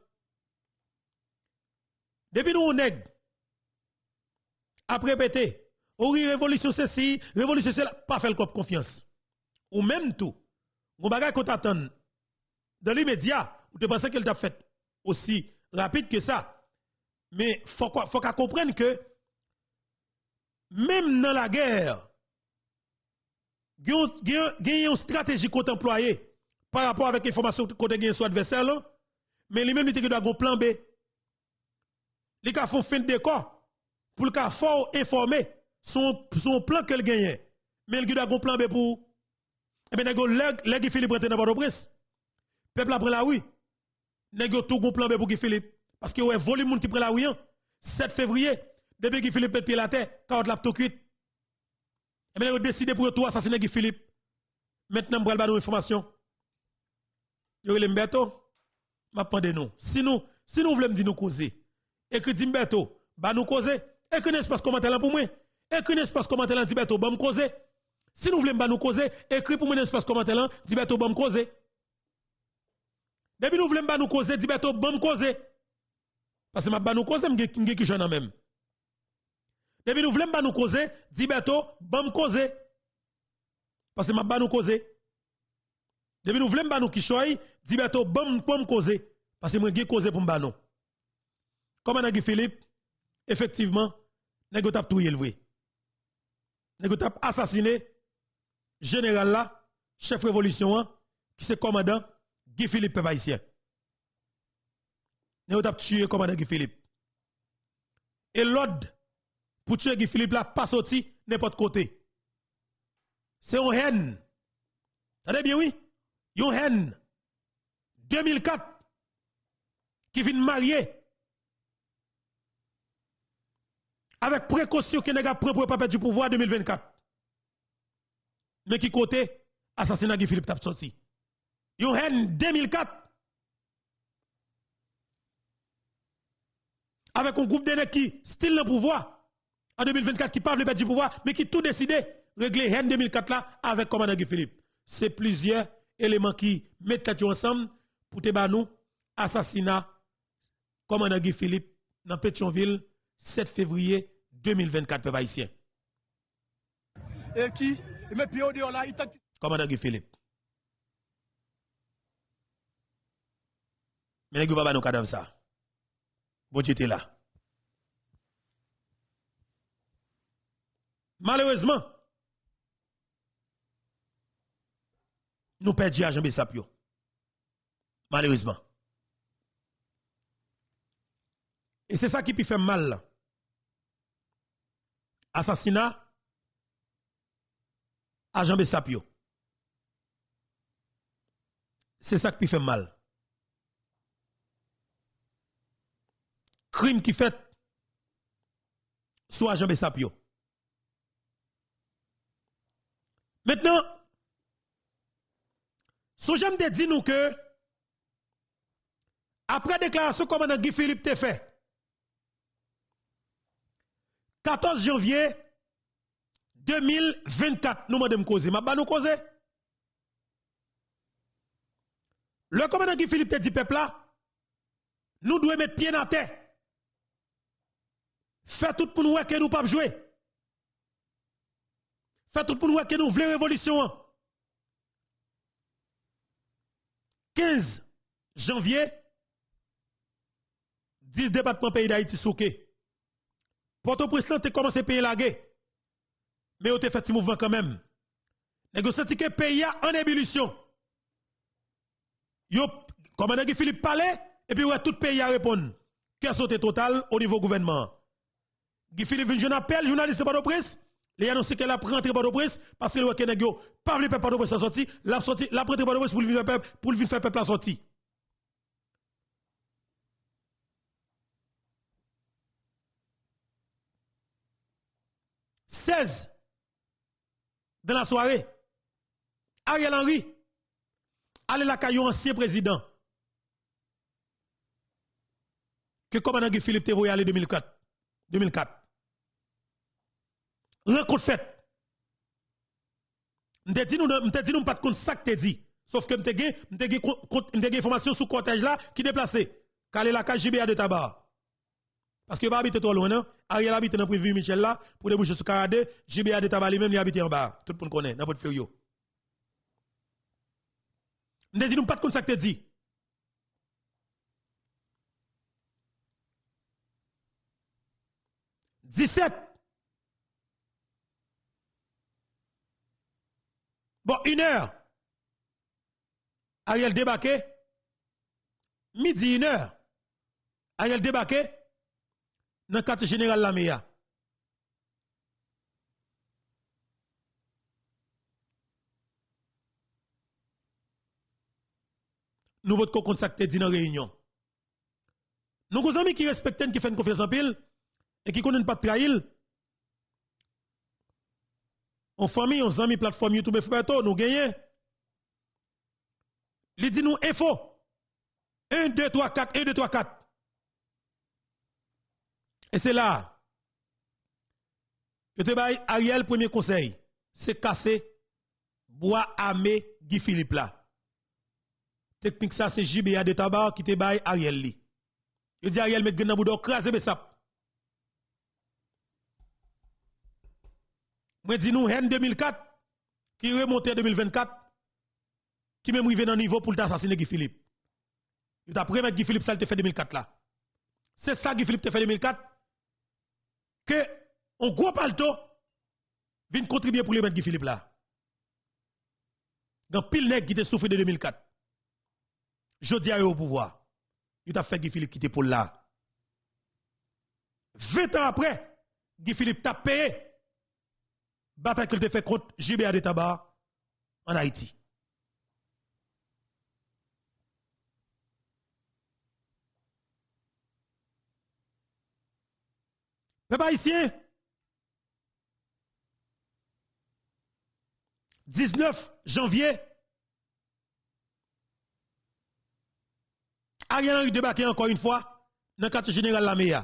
S1: depuis nous, on nèg, après pété, on révolution ceci, révolution cela, pas fait le confiance. Ou même tout, on bagage qu'on t'attend dans l'immédiat, ou te pensez qu'elle t'a fait aussi rapide que ça. Mais faut faut comprendre comprenne que même dans la guerre, il y a une stratégie qu'on employée par rapport avec l'information qu'on a sur l'adversaire, mais lui-même, il doit avoir un plan B les ka font fin de décor pour le ka fort informer son son plan qu'elle gagne mais il a un plan B pour et ben nego leg leg Philippe rentre dans Port-au-Prince peuple après la oui nego tout un plan B pour Guy Philippe parce que ouais volume monde qui prend la oui 7 février depuis Guy Philippe pète pied la terre carotte la tout cuite et ben ont décidé pour tout assassiner Guy Philippe maintenant pour avoir information yo le mbeto m'a pendé nous si nous si nous voulons dire nous causer et que ba nous causer, et que n'espace commentaire pour moi, et que espace commentaire Dimberto, Dimbeto, bah, me causer. Si nous voulons ba nous causer, écris pour moi espace commentaire Dimberto, Dimbeto, bah, me causer. Depuis nous voulons ba nous causer, Dimberto, bah me causer. Parce que ma ba nous causer, m'gé qui j'en même. Depuis nous voulons bah nous causer, Dimbeto, bah causer. Parce que ma bah nous causer. Depuis nous voulons bah nous qui choy, Dimbeto, bah, bah me causer. Parce que moi gé causer pour me nous commandant Guy Philippe effectivement nous tout tout le vrai. Nous tap assassiné général là, chef révolution qui le commandant Guy Philippe Païsien. haïtien. a tué tué commandant Guy Philippe. Et l'ordre pour tuer Guy Philippe là pas sorti n'importe côté. C'est une haine. savez bien oui, une haine 2004 qui vient marier avec précaution que les pas prennent pour pas perdre du pouvoir en 2024. Mais qui côté, assassinat de Philippe tap sorti. Yon haine 2004. Avec un groupe de qui style le pouvoir en 2024, qui parle de perdre du pouvoir, mais qui tout décidé régler haine 2004 là avec commandant Guy Philippe. C'est plusieurs éléments qui mettent ensemble pour te nous assassinat commandant Guy Philippe dans Pétionville 7 février 2024, peuple haïtien. Et qui Mais il Commandant Guy Philippe. Mais les pas nous cadavre ça. Bon tu là. Malheureusement, nous perdons à Jean Sapio. Malheureusement. Et c'est ça qui fait mal là assassinat agent Bessapio. C'est ça qui fait mal. Crime qui fait soit agent Bessapio. Maintenant, so j'aime te dire nous que après déclaration commandant Guy Philippe te fait 14 janvier 2024, nous m'avons causer. Ma nous causer. Le commandant Guy Philippe te dit peuple nous devons mettre pied dans la terre. Faites tout pour nous que nous pas jouer. Faites tout pour nous que nous voulons révolution. 15 janvier, 10 départements pays d'Haïti souké. Quand au prince là, commencé à payer la guerre. Mais on t'es fait mouvement quand même. Nègre senti que pays en ébullition. Yo, dit Philippe parlait, et puis tout tout pays a répondre. Qu'est-ce sauté total au niveau gouvernement? Guy Philippe vient appel, journaliste Port-au-Prince. Il annoncé qu'elle a rentré par au prince parce que le Kenegio, pas le peuple par la prince sorti, l'a sorti, l'a rentré par au prince pour lui faire peuple, pour lui faire peuple la sortie. 16 dans la soirée, Ariel Henry, allez la caillou ancien président, que commandant Philippe Théroy aller 2004. 2004. Rencontre faite. Je dit nous, dit nous pas de compte ça que t'es dit. Sauf que je te information sous cortège là qui déplacé. la JBA de tabac. Parce que pas habiter trop loin, non? Hein. Ariel habite dans le prévu Michel là, pour déboucher sur J'ai JBA de Tabali même, il habite en bas. Tout le monde connaît, n'importe Ne dis Nous pas de quoi ça que dit. 17. Bon, une heure. Ariel débarqué. Midi, une heure. Ariel débarqué dans le quartier général Lamea. Nous votre contacter dit dans réunion. Nous avons amis qui respectent, qui font confiance en pile et qui ne connaissent pas de trahir. En famille, en amis, plateforme YouTube et nous gagnons. Il dit nous info. 1, 2, 3, 4, 1, 2, 3, 4. Et c'est là, je te baille Ariel, premier conseil, c'est casser, bois armé Guy Philippe là. Technique ça, c'est JBA de tabac qui te baille Ariel li. Je dis Ariel, mais gna boudou, crase mes sap. Je dis nous, en 2004, qui remontait en 2024, qui même arrivé dans niveau pour t'assassiner Guy Philippe. Tu as Guy Philippe ça, te fait 2004 là. C'est ça Guy Philippe te fait 2004 que un gros palto vient contribuer pour les mettre Guy Philippe là. Dans pile nèg qui te souffert de 2004. Jodi a au pouvoir. Il t'a fait Guy Philippe quitter pour là. 20 ans après, Guy Philippe t'a payé bataille qu'il te fait contre JBA de tabac en Haïti. pas ici. 19 janvier, Ariel Henry débarqué encore une fois dans le quartier général Lamea.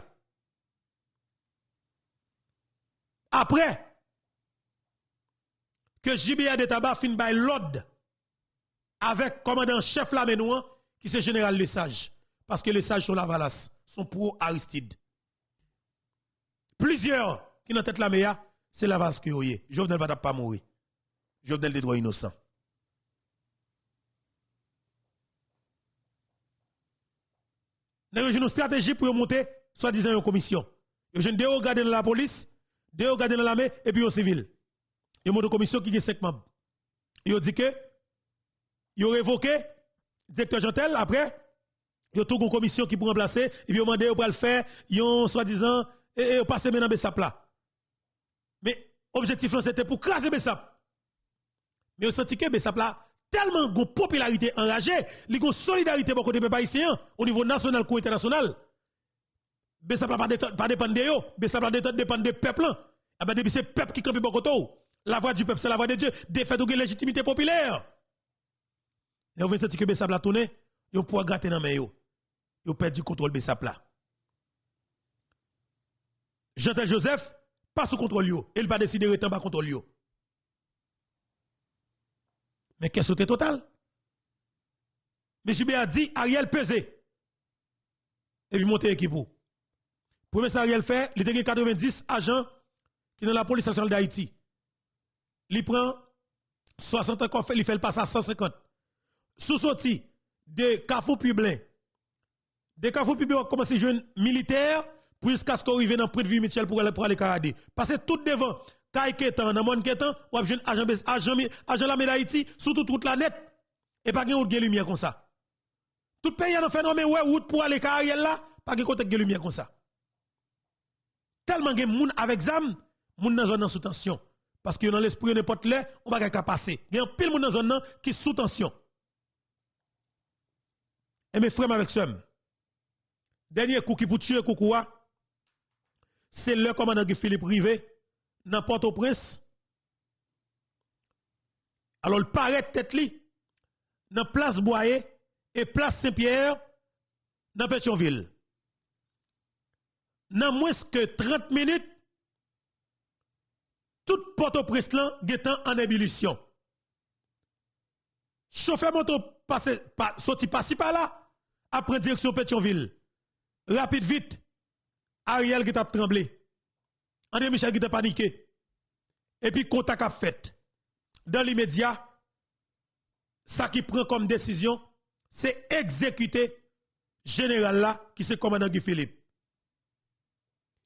S1: Après que JBA de tabac fin by l'ordre avec commandant chef Lamenoua, qui c'est général Lesage. Parce que Lesage sont valasse sont pro Aristide plusieurs qui n'ont tête la meilleure, c'est la vase que vous voyez. Jovenel ne pas mourir. Jovenel des droits innocents. Nous avons une stratégie pour monter, soi-disant, une commission. Nous avons deux dans la police, deux gardiens dans l'armée et puis au civil. Il y a une commission qui est cinq membres. Ils ont dit que, ils ont révoqué directeur Jantel après, ils ont tout une commission qui pour remplacer, et puis ils ont demandé pour le faire, ils ont soi-disant et, vous passe maintenant Bessap là. Mais objectif là, c'était pour craser Bessap. Mais on sentit que Bessap là, tellement de popularité enragée, il solidarité beaucoup les peuple au niveau national ou international. Bessap là, pas dépend de eux, Bessap là, dépend de peuple. Ah et ben, le depuis c'est peuple qui campe beaucoup la voix du peuple, c'est la voix de Dieu, défaite ou légitimité populaire. Et on veut que Bessap là tourne, et pourra gratter dans les mains. Ils perdu du contrôle Bessap là. Jean-Tel Joseph, pas sous contrôle, il n'a pas décidé de pas contrôle. Mais qu'est-ce que total? Monsieur Béa dit, Ariel pesé. Et puis monter équipe. Premier ça Ariel fait, il a 90 agents qui dans la police nationale d'Haïti. Il prend 60 encore, il fait le passage à 150. Sous sorti de cafou Publin. De cafou Publin, on commence à jouer militaire jusqu'à ce qu'on arrive dans le prix de vie Michel pour aller pour aller Parce que tout devant, Kai Ketan, mon Ketan, ou agent agent agent la Médaïti, surtout toute la net. Et pas de lumière comme ça. Tout pays a un phénomène ouais route pour aller carrière là, pas gen côté de lumière comme ça. Tellement gen moun avec zam, moun ils zone sous tension parce que dans l'esprit n'importe là, on va pas passer. Il y a pile moun dans zone qui sous tension. Et mes frères avec somme. Dernier coup qui pour tuer Koukoua, ah c'est le commandant Philippe Rivet, dans Port-au-Prince. Alors, il paraît tête li, dans place Boyer et place Saint-Pierre, dans Pétionville. Dans moins que 30 minutes, tout Port-au-Prince là, en ébullition. Chauffeur moto passe, sorti par-ci par-là, après direction Pétionville. Rapide vite, Ariel qui a tremblé. André Michel qui a paniqué. Et puis, contact a fait. Dans l'immédiat, ça qui prend comme décision, c'est exécuter général là, qui c'est commandant Guy Philippe.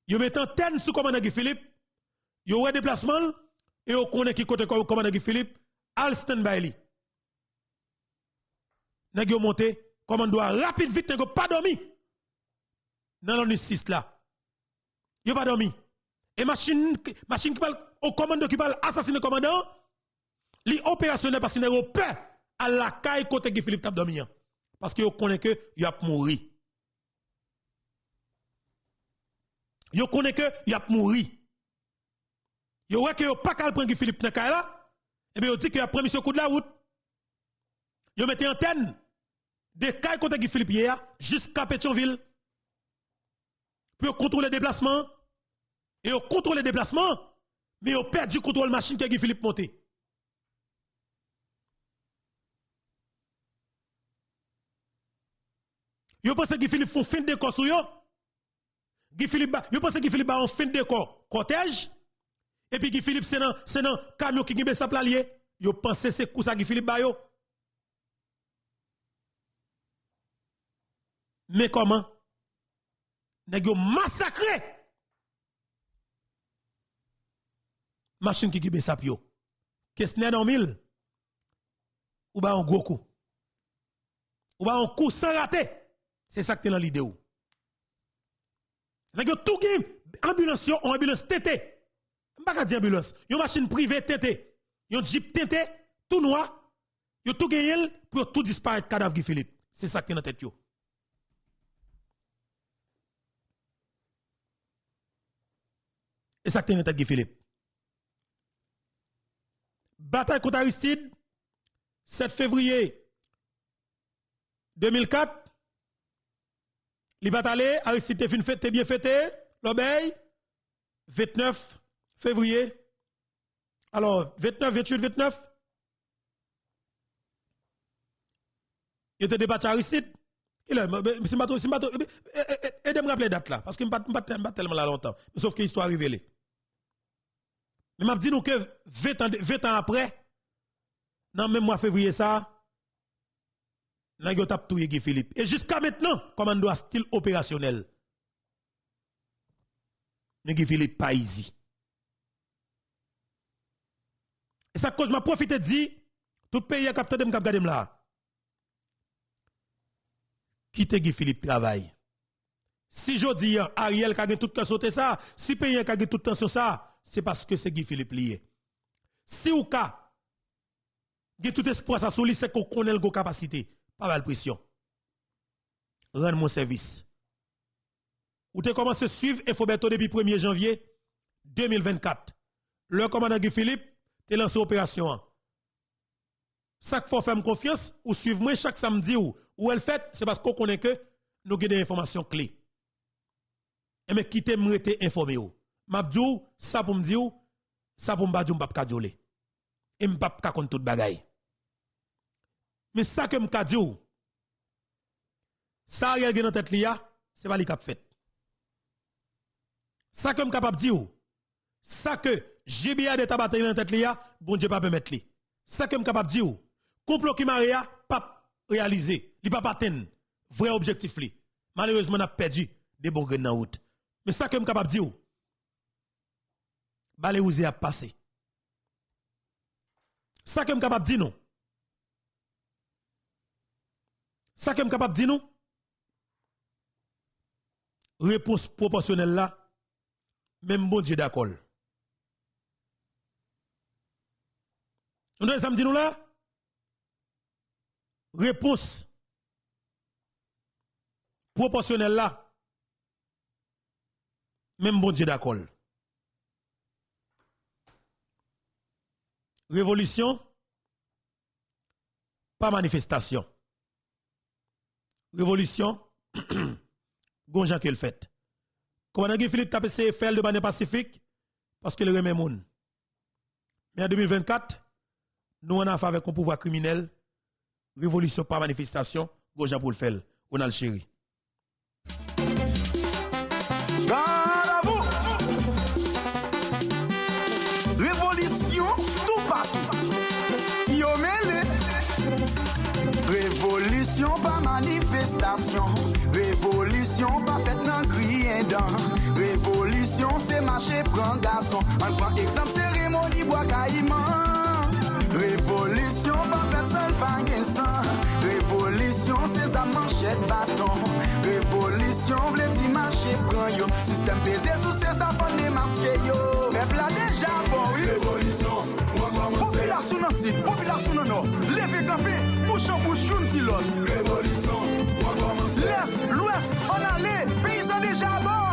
S1: Yo met ten sous commandant Guy Philippe, yo un déplacement, et yo connaît qui côté commandant Guy Philippe, Alston Bailey. by li. Nèg yo monté, commandant rapide vite n'a pas dormi. Dans l'ONU 6 là yo pas dormi. Et machine, machine qui parle au commandant qui parle assassiner commandant, li opérationnel parce qu'il le peur à la caille côté qui Philippe Tabdomian. Hein. Parce que yo connaît que y a mouri. Yo connaît que y a mouri. Yo voit que yo pas qu'à prendre Philippe dans là, et eh bien yo dit qu'il a pris ce coup de la route. Yo mettez antenne de caille côté qui Philippe hier jusqu'à Pétionville pour contrôler les déplacements, Et vous contrôlez le déplacement, mais vous perdez du contrôle machine que est Philippe Monté. Vous pensez que Philippe font fin de décor sur vous? Vous pensez que Philippe a en fin de décor cortège? Et puis Philippe c'est dans c'est camion qui est sa plalier. Vous pensez c'est coup ça que Philippe a yo? Mais comment? ont massacré machine qui Qu'est-ce qu'il y a dans mille ou ba un gros coup ou ba un coup sans rater c'est ça que est dans l'idée Ils ont tout game ambulance yo on ambulance tété m'pa di ambulance une machine privée tété un jeep tété tout noir yo tout gagné pour tout disparaître cadavre de Philippe c'est ça qui est dans tête yo Et ça, t'es tête Philippe. Bataille contre Aristide, 7 février 2004. Les batailles, Aristide fête bien fêté, l'obéi, 29 février. Alors, 29, 28, 29. Il était débattu Aristide. Il a, Aidez-moi à rappeler la date là, parce que je ne pas tellement là longtemps, sauf qu'il l'histoire révélé. Mais m'a dit nous que 20 ans, 20 ans après, dans le même mois février ça, nous avons tapé tout Guy Philippe. Et jusqu'à maintenant, commando doit, style opérationnel. Mais Guy Philippe pas ici. Et ça cause m'a profité de dire, tout pays a capté de me là. Quittez Guy Philippe travail. Si je dis, Ariel a tout le temps sauté ça, si pays a tout le temps sur ça, c'est parce que c'est Guy Philippe lié. Si ou cas, a tout espoir ça c'est qu'on connaît le capacité. Pas mal pression. rendez mon service. Ou te commencé à suivre InfoBeto depuis 1er janvier 2024. Le commandant Guy Philippe, te lancé opération. chaque fois faut faire confiance, ou suivre moi chaque samedi ou, ou elle fait, c'est parce qu'on connaît que nous avons des informations clés. Et eh, mais qui moi informé Mabdou, ça pour me dire, ça pour me battre je ne vais Et je ne vais pas contre toute bagaille. Mais ça que je dire, ça a qui dans tête là, c'est pas lui qui a fait. Ça que je capable dire, ça que j'ai bien de bataille dans tête là, bon Dieu pas permettre lui. Ça que je capable dire, complot qui maria pas réalisé, il pas atteindre vrai objectif li. Malheureusement on a perdu des bourgognes dans route. Mais ça que je capable de dire, Ouzé a passé. Ça que je capable de dire non. Ça que je capable de dire non. Réponse proportionnelle là, même bon Dieu d'accord. Vous avez ça dit nous là? Réponse proportionnelle là, même bon Dieu d'accord. Révolution, pas manifestation. Révolution, bon qui le fait. Commandant dit, Philippe a essayé de de manière pacifique parce qu'il remet monde. Mais en 2024, nous on a affaire avec un pouvoir criminel, révolution pas manifestation, bon pour le faire, on a le chéri.
S3: An kwan egzam seremoni wakayman Revolutyon, pa fèl sol fangensan Revolutyon, se zaman chèd baton Revolutyon, vlezi manche pran yo Sistem te zesou se zafan de maske yo Rep la deja bon Revolutyon, wakwaman se Popilasyon nan si, populasyon nan no Leve kampè, mouchan mouchoun ti lon Revolutyon, wakwaman se Les, l'oues, an ale, peyizan deja bon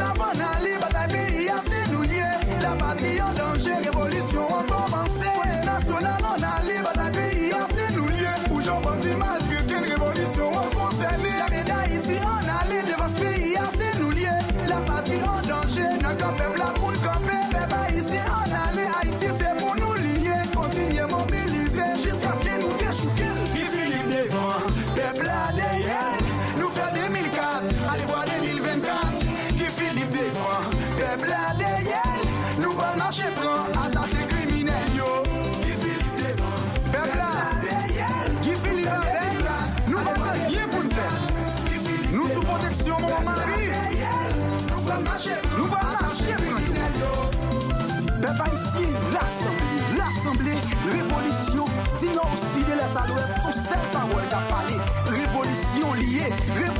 S3: La na libre d'aimer y a nous lié La partie en danger, révolution a commencé Ouais, nationale on a libre d'aimer y nous lié Où j'en bandit malgré qu'une révolution a concerné La médaille ici on a libre d'aimer y a si nous lié La partie en danger, notre peuple Pèvla deyèl, nou pa manche pran, asase krimine yo. Pèvla deyèl, nou pa manche pran, asase krimine yo. Pèvla isi, l'assemble, l'assemble, revolutyon, ti yo osi de lèzalouè, sou sèk pa wèl da palè. Revolutyon liè, revolutyon liè.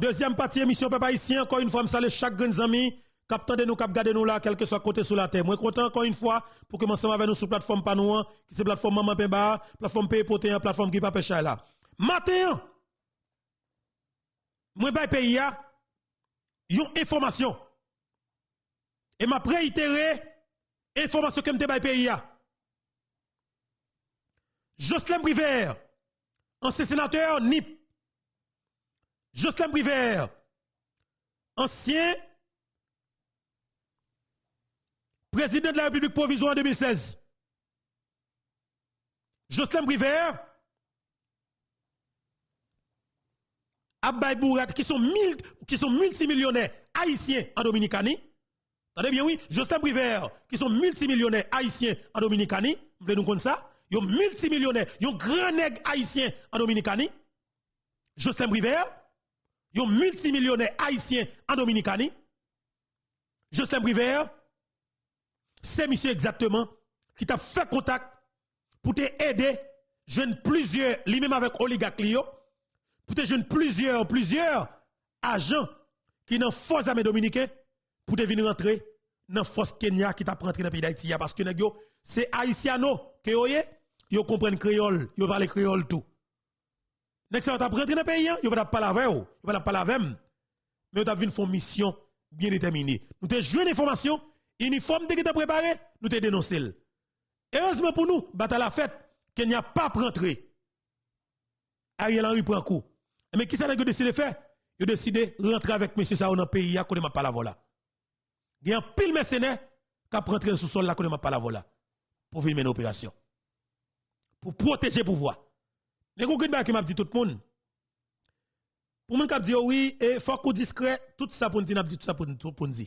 S1: Deuxième partie émission Papa ici encore une fois, me chaque grand ami. de nous, cap nous là, quel que soit côté sur la terre. Moi, content encore une fois pour commencer avec nous sur plateforme Panouan, qui c'est plateforme Maman Peba, plateforme Paye plateforme qui pas pêcher là. Matin, moi, bay pays a, yon information. Et m'a préitéré, information que m'te bay pays a. Jocelyn Briver, ancien sénateur NIP, Jocelyn Privert, ancien président de la République provisoire en 2016. Jocelyn Privert, Abbaï Bourat, qui sont, qui sont multimillionnaires haïtiens en Dominicanie. Attendez bien, oui, Jocelyn Privert, qui sont multimillionnaires haïtiens en Dominicanie. Vous voulez nous connaître ça? Ils sont multimillionnaires, ils sont grands haïtiens en Dominicanie. Jocelyn Privert, un multimillionnaire haïtien en Dominicanie, Justin Privé, c'est monsieur exactement qui t'a fait contact pour t'aider, jeune plusieurs, lui-même avec oligarque pour te plusieurs, plusieurs agents qui n'ont force armée dominicaine pour te venir rentrer dans force Kenya qui t'a rentré dans le pays d'Haïti parce que c'est haïtiano que oyé. yo comprennent créole, yo le créole tout. Nèg hein? vous t'a rentré dans pays, yo pas parler avec yo, yo pas parler avec mais t'a avez une mission bien déterminée. Nous te une information, uniforme que t'a préparé, nous te dénoncé. Heureusement pour nous, bataille la fête, a pas rentré. Ariel Henry prend coup. Mais qui ça n'a décidé de faire Vous a décidé de rentrer avec M. Sao dans le pays, à ne m'a pas la voilà. Il y a un pile mercenaire qui a rentré sous sol, là, ne m'a pas la voilà. Pour venir mener opération, Pour protéger le pouvoir. Les gens qui m'a dit tout le monde. Pour moi, qui dit oui, et faut qu'on discret, tout ça pour nous dire, tout ça pour nous dire.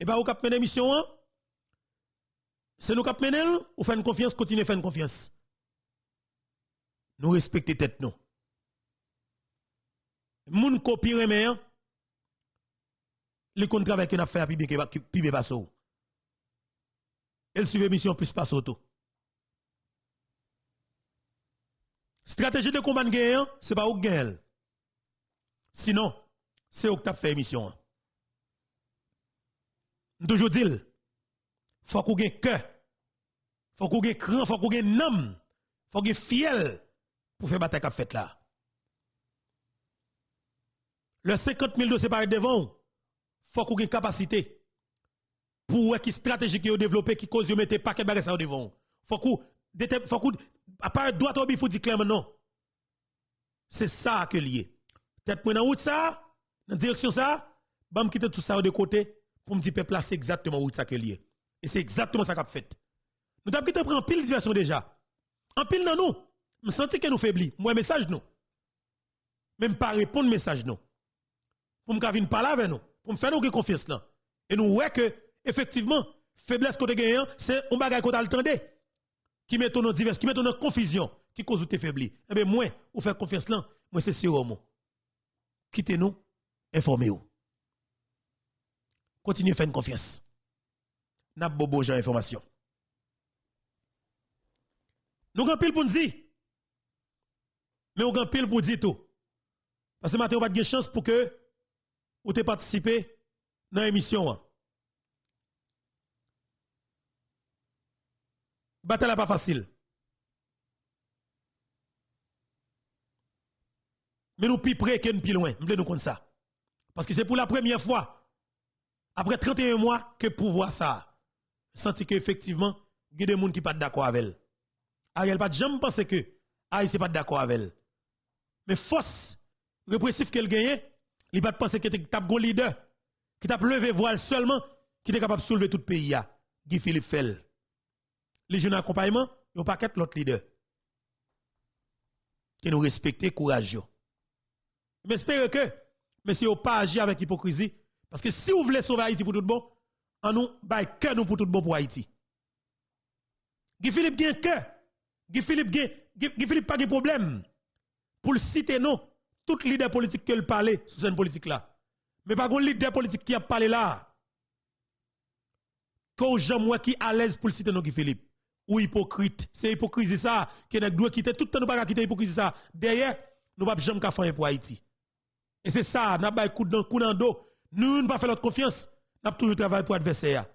S1: Et bien, vous mener mené mission, c'est nous qui mené, ou faire une confiance, continuez à faire une confiance. Nous respectons tête nous. Moun copie les le contrat avec une affaire, puis bien pas Elle suivait mission plus pas tout. Stratégie de combat ce hein, c'est pas au Sinon, c'est au que fait émission. Toujours hein. dit, faut qu'on ait cœur. Faut qu'on ait cran, faut qu'on homme, âme, faut qu'on fiel pour faire bataille qu'a fait là. Le 50 000 de séparés devant, faut qu'on une capacité pour qui stratégie qui a développé qui cause mettre paquet de bagages devant. Faut qu'on faut qu'on à part droit au bifou dire clairement non. C'est ça que lié. Tête moi dans route ça, dans direction ça, bam quitter tout ça de côté pour me dire peuple c'est exactement route ça que Et c'est exactement ça qu'a fait. Nous avons quitté prendre pile diversion déjà. En pile dans nous, me senti que nous faiblis. Moi message non. Même pas répondre message non. Pour me venir parler avec nous, pour me faire nous confiance là. Et nous ouais que effectivement faiblesse côté gagnant, c'est un bagage qu'on attendait qui mettent nos divers, qui mettent nos confusion, qui cause tes faibli. Eh bien, moi, vous faites confiance là, moi c'est moi. Quittez-nous, informez-vous. Continuez à faire une confiance. N'a pas gens information. Nous avons pile pour nous dire. Mais nous avons pile pour dire tout. Parce que maintenant, vous n'avez pas de chance pour que vous participez à l'émission. Hein. bataille n'est pas facile. Mais nous plus près que nous plus loin. Nous nous ça. Parce que c'est pour la première fois, après 31 mois, que pouvoir ça. Senti qu'effectivement, il y a des gens qui ne sont pas d'accord avec elle. Ariel pas jamais pensé que Aïe n'est pas d'accord avec elle. Mais force répressive qu'elle gagne, il pas penser que tape un leader, qui t'a levé voile seulement, qui est capable de soulever tout le pays. Guy Philippe Fell les jeunes accompagnement, ils pas qu'être l'autre leader. Qui nous et courageux. J'espère que, monsieur, pas agi avec hypocrisie. Parce que si vous voulez sauver Haïti pour tout bon, on nous pas que nous pour tout bon pour Haïti. Guy Philippe n'a que Guy Philippe gagne Guy Philippe pas de problème. Pour le citer non, tout leader politique qui a parlé sur cette politique là. Mais pas un leader politique qui a parlé là. Quand gens moi qui à l'aise pour le citer non Guy Philippe ou hypocrite. C'est hypocrisie ça, que nous doit quitter tout le temps, nous pas quitter hypocrisie ça. Derrière, nous pas jamais faire pour Haïti. Et c'est ça, nous pas coup dans le dos. Nous ne pas faire notre confiance. Nous toujours travaillé pour adversaire.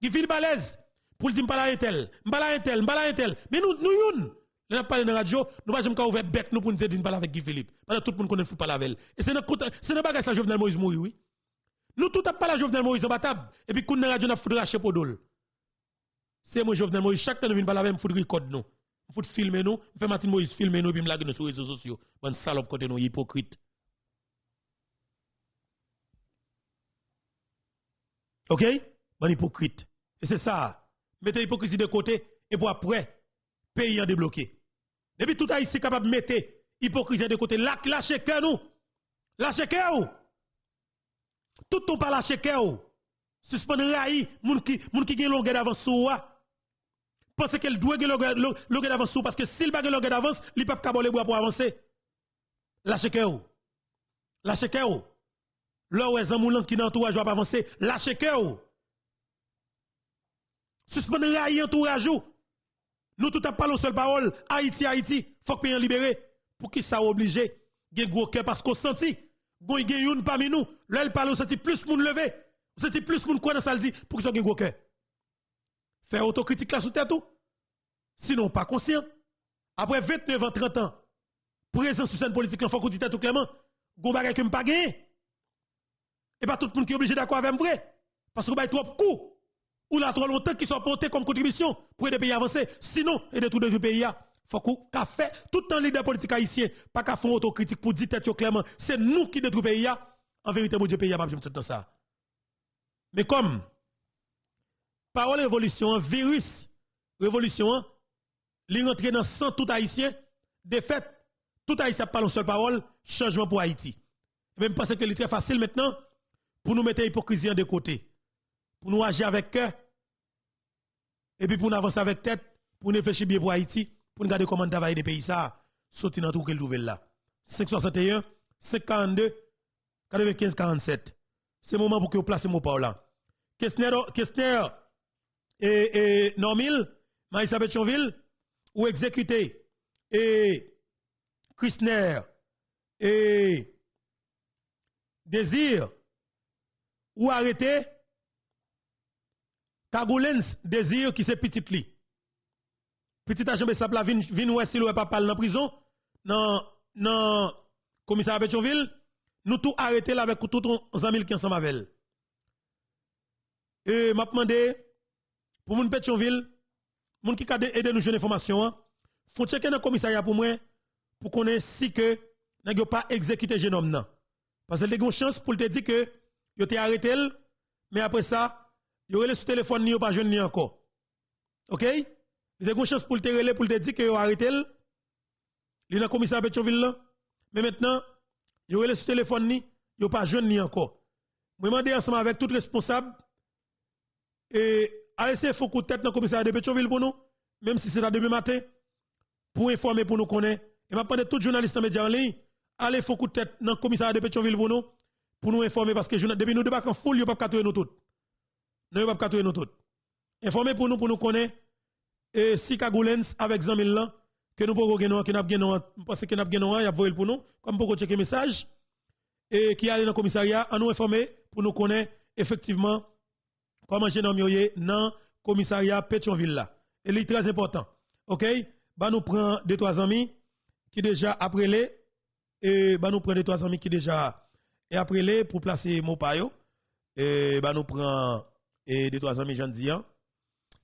S1: Qui file balèze pour dire pas ne tel, pas un tel, pas un tel. Mais nous nous nous, nous pas parlé dans la radio, nous pas jamais ouvert bec nous pour nous dire parler avec Guy Philippe. Parce que tout le monde connaît foot parler avec Et c'est côté, c'est dans bagage ça Jovenel Moïse mourir oui. Nous tout a parlé Jovenel Moïse en battable et puis coup dans radio n'a foudre pour Podol c'est moi Jovenel Moïse chaque temps nous je parler avec me record nous me foutre filmer nous me Martin Moïse filmer nous puis me laguer sur les réseaux sociaux un salope côté nous hypocrite OK un hypocrite et c'est ça mettez l'hypocrisie de côté et pour après pays en débloqué puis tout ici, capable de mettre l'hypocrisie de côté lâchez lâcher que nous lâcher nous. tout ton pas lâcher nous. suspendre raï moun qui, moun ki gen longue d'avance sur parce qu'elle doit le d'avance parce que s'il pas le d'avance, il peut pas les bras pour avancer. Lâchez cœur. Lâchez les Là où est un moulin qui n'entourage pas avancer, lâchez cœur. Suspendre à entourage. Nous tout à le seule parole, Haïti Haïti, faut que pays libéré pour qui ça obligé gen gros cœur parce qu'on senti gon gen une parmi nous, là il parle on senti plus moun levé, on senti plus moun quoi dans se dit pour que ça gen gros cœur faire autocritique là sous tête ou... Sinon, pas conscient. Après 29 ans, 30 ans, Présent sur scène politique, il faut qu'on dit tout clairement, vous bagay que pas gagner. Et pas tout le monde qui est obligé d'accord avec vrai. Parce qu'on a trop coup ou là trop longtemps qui sont portés comme contribution pour aider les pays avancer. Sinon, et de tout le pays, faut qu'on fait tout le temps leader politique haïtien, pas qu'à faire autocritique pour dire tête clairement, c'est nous qui détruisons le pays. En vérité, mon Dieu, pays a pas besoin de ça. Mais comme Parole révolution, virus, révolution, hein, li rentre dans sang tout haïtien, défaite, tout haïtien parle une seule parole, changement pour Haïti. Je pense que c'est très facile maintenant pour nous mettre l'hypocrisie de côté, pour nous agir avec cœur, et puis pour nous avancer avec tête, pour nous réfléchir bien pour Haïti, pour nous garder comment travailler des pays ça, qu'il dans tout de nouvelles. là. 561, 542, 95, 47. C'est le moment pour que vous placez mon parole là. Questionnaire, et, et Normil, Maïsa ou exécuté et Christner et Désir, ou arrêté Tagoulens Désir qui c'est petit li. Petit agent ça Sapla vin, est-il ou est pas parle dans prison, dans, le commissaire Betchoville, nous tout arrêté là avec tout 11 000 qui ensemble avec. Et m'a demandé, pour mon Pétionville, mon qui a aidé nous jeune il hein, faut checker dans commissariat pour moi, pour qu'on ait si que, n'a pas exécuté jeune homme non. Parce que une chance pour te dire que, il été arrêté, mais après ça, il yo relé sur téléphone ni pas jeune ni encore. OK? Il y a une chance pour te pour te dire que a arrêté, est dans commissariat Pétionville là, mais maintenant, il yo relé sur téléphone ni, il pas jeune ni encore. Moi demander ensemble avec tout responsable et Allez, c'est faut qu'on tête dans le commissariat de Petionville pour nous, même si c'est là demain matin, pour informer, pour nous connaître. Et m'a tout journaliste dans les médias en ligne, allez, faut qu'on tête dans le commissariat de Petionville pour nous, pour nous informer, parce que depuis nous débattons en foule, nous ne pas nous tous. Nous ne pas nous tous. Informer pour nous, pour nous connaître, et si Kagoulens avec 100 nous que nous pouvons gagner, que nous avons parce que nous avons gagné, il a pour nous, comme pour checker message, et qui allait dans le commissariat, à nous informer, pour nous connaître, effectivement, comment j'ai nommé dans commissariat Pétionville là. Et c'est très important. OK Bah nous prend deux trois amis qui déjà après les et bah nous prenons deux trois amis qui déjà et après les pour placer Mopayo et bah nous prend et deux trois amis Jean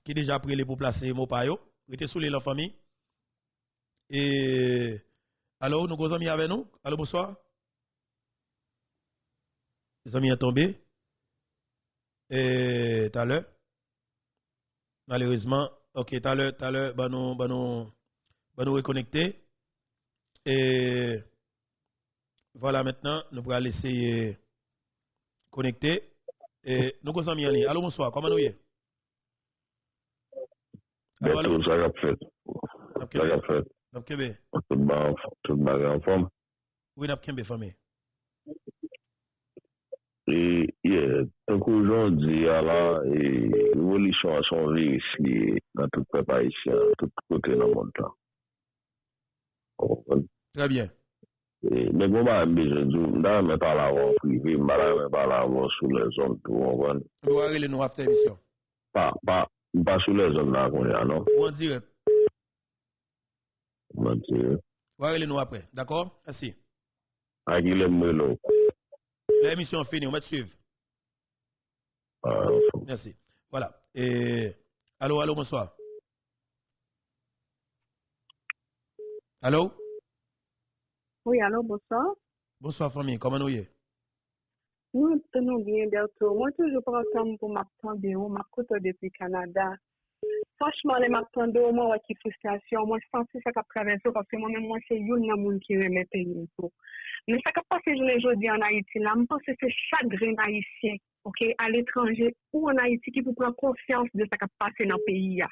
S1: qui déjà après les pour placer Mopayo, était sous les la famille. Et alors nous gros amis avec nous. Allô bonsoir. Les amis sont tombés. Et tout à l'heure, malheureusement, ok, tout à l'heure, tout à l'heure, ben bah nous, ben bah nous, ben bah nous reconnecter. Et voilà, maintenant, nous allons essayer connecter. Et nous sommes en ligne. Allô, bonsoir, comment nous y est?
S4: Allô, allô? Ça fait. Ça a fait. Nap kebe? Tout bagay an fom.
S1: Oui, nap kebe fome.
S4: E, nou koujon di ala nou voli son a son ri si nan tout kote nan tout kote nan montan Trè bien e, Mè kouman mbe jenjou mda mè pala avon mba la mbe pala avon sou lè zonk Mbe
S1: ware lè nou apte emisyon
S4: Mba sou lè zonk nan koun janon Mbe
S1: ware lè nou apre D'akor? Asi
S4: Mbe ware lè nou apre
S1: Mbe ware lè nou apre Merci. Voilà. Et... Allô, allô, bonsoir. Allô?
S4: Oui, allô, bonsoir.
S1: Bonsoir, famille. Comment nous y
S4: Nous allons bien, bientôt. Moi, toujours prends temps pour m'attendre. On m'écoute depuis le Canada. Franchement, les m'attendre, moi, qui frustration. Moi, je sens que ça a traversé parce que moi-même, moi, c'est une monde qui remet pays. Mais ça a passé journée aujourd'hui en Haïti, là, je pense que c'est chagrin haïtien. Ok, al etranje ou an Haiti ki pou pran konsyans de sa kap pase nan peyi ya.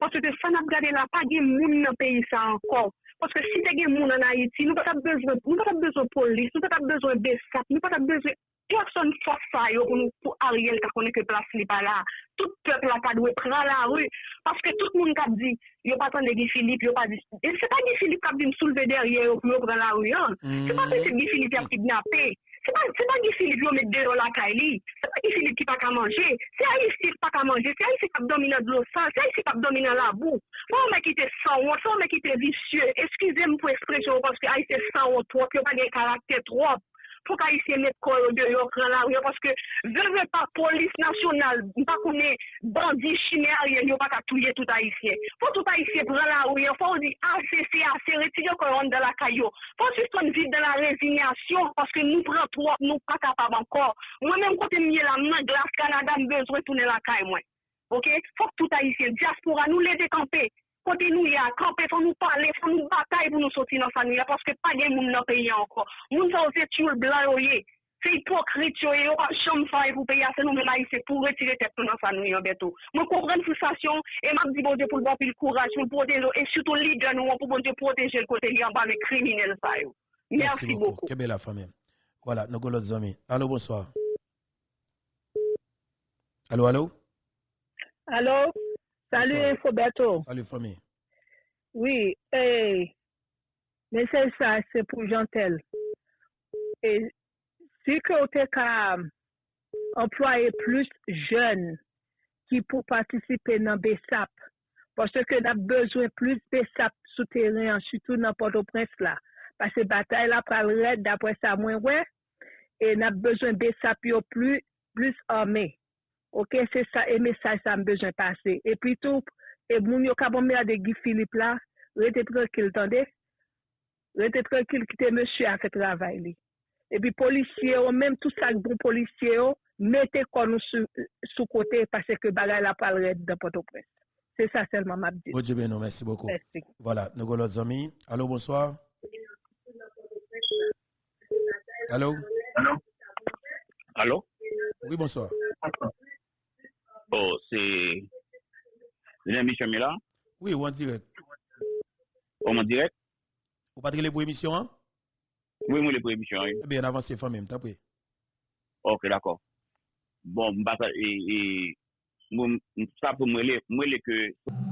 S4: Paske te san ap gade la, pa gen moun nan peyi sa ankon. Paske si te gen moun an Haiti, nou ka tap bezon polis, nou ka tap bezon besap, nou ka tap bezon... Person fosa yo ou nou pou a riyel kakone ke plas li pa la. Tout pepl la padwe pran la rue. Paske tout moun kap di, yo patan de Guy Philippe, yo patan... E se pa Guy Philippe kap di m souleve derye yo pou yo pran la rue an. Se pa pe se Guy Philippe yap ti gnape. Se ban di finis yon mèk dè yon lakay li, se ban ki finis ki pa ka manje, se a yon si pa ka manje, se a yon si pa pdomina glosan, se a yon si pa pdomina labou, ou mèk yon te son, ou son mèk yon te visye, eskize m pou espresyon kon se a yon te son ou trope, yon pa gen karakter trope. Fou ka isye met kol de yo kran la ouye. Paske veve pa polis nasyonal. Mpa koune bandi chime a riyen. Yo pa katouye touta isye. Fou touta isye kran la ouye. Fou di ACCA ah, ah, sereti yo kol ronde la kayo. Fou sistan vide la rezinyasyon. Paske nou pran trot nou kakap avan kor. Mwen menm kote miye la men glas kanada mbez retounen la kay mwen. Fou touta isye. Diaspora nou le dekante. côté nous y a camper faut nous parler faut nous bataille pour nous sortir dans famille parce que pas de monde dans pays encore Nous avons fait tout le oyé c'est hypocrite yo yo de faille pour payer c'est nous mais haïtien pour retirer tête dans famille bientôt moi comprendre frustration et m'a dit bon Dieu pour le courage pour protéger et surtout leader nous pour bon protéger le côté en pas les criminels ça
S1: merci, beaucoup, Quelle belle la famille voilà nos l'autre amis allô bonsoir allô allô
S2: allô
S4: Salye Foubeto. Salye Foumi. Oui, e, men se sa, se pou jantel. E, si ke ou te ka employe plus jen, ki pou patisipe nan besap, pwase ke nap bezwen plus besap sou teren, an su tou nan pwado prens la. Pwase batay la pral red, dapwe sa mwen we, e nap bezwen besap yo plus ame. OK, c'est ça et mais ça me besoin passer. Et puis tout et moun yo ka bon des de Guy Philippe là, restez tranquille tendez. restez tranquille quitte monsieur à faire travail Et puis policiers, oh, même tout ça bon policiers, ou, oh, mettez nous sous côté parce que bagay a pas red dans Port-au-Prince. C'est ça seulement m'a dit. bonjour
S1: oh, Dieu merci beaucoup. Voilà, nous avons l'autre Allô bonsoir. Allô? Allô? Allô? Oui, Bonsoir.
S4: Oh, c'est l'émission là.
S1: Oui, on en direct. Ou en direct. Vous pas les pour émission, hein?
S4: Oui, moi, les pour émission, oui. Eh bien,
S1: avancez, femme, même, t'as pris.
S4: Ok, d'accord. Bon, ça et, et, ça pour moi, moi, que...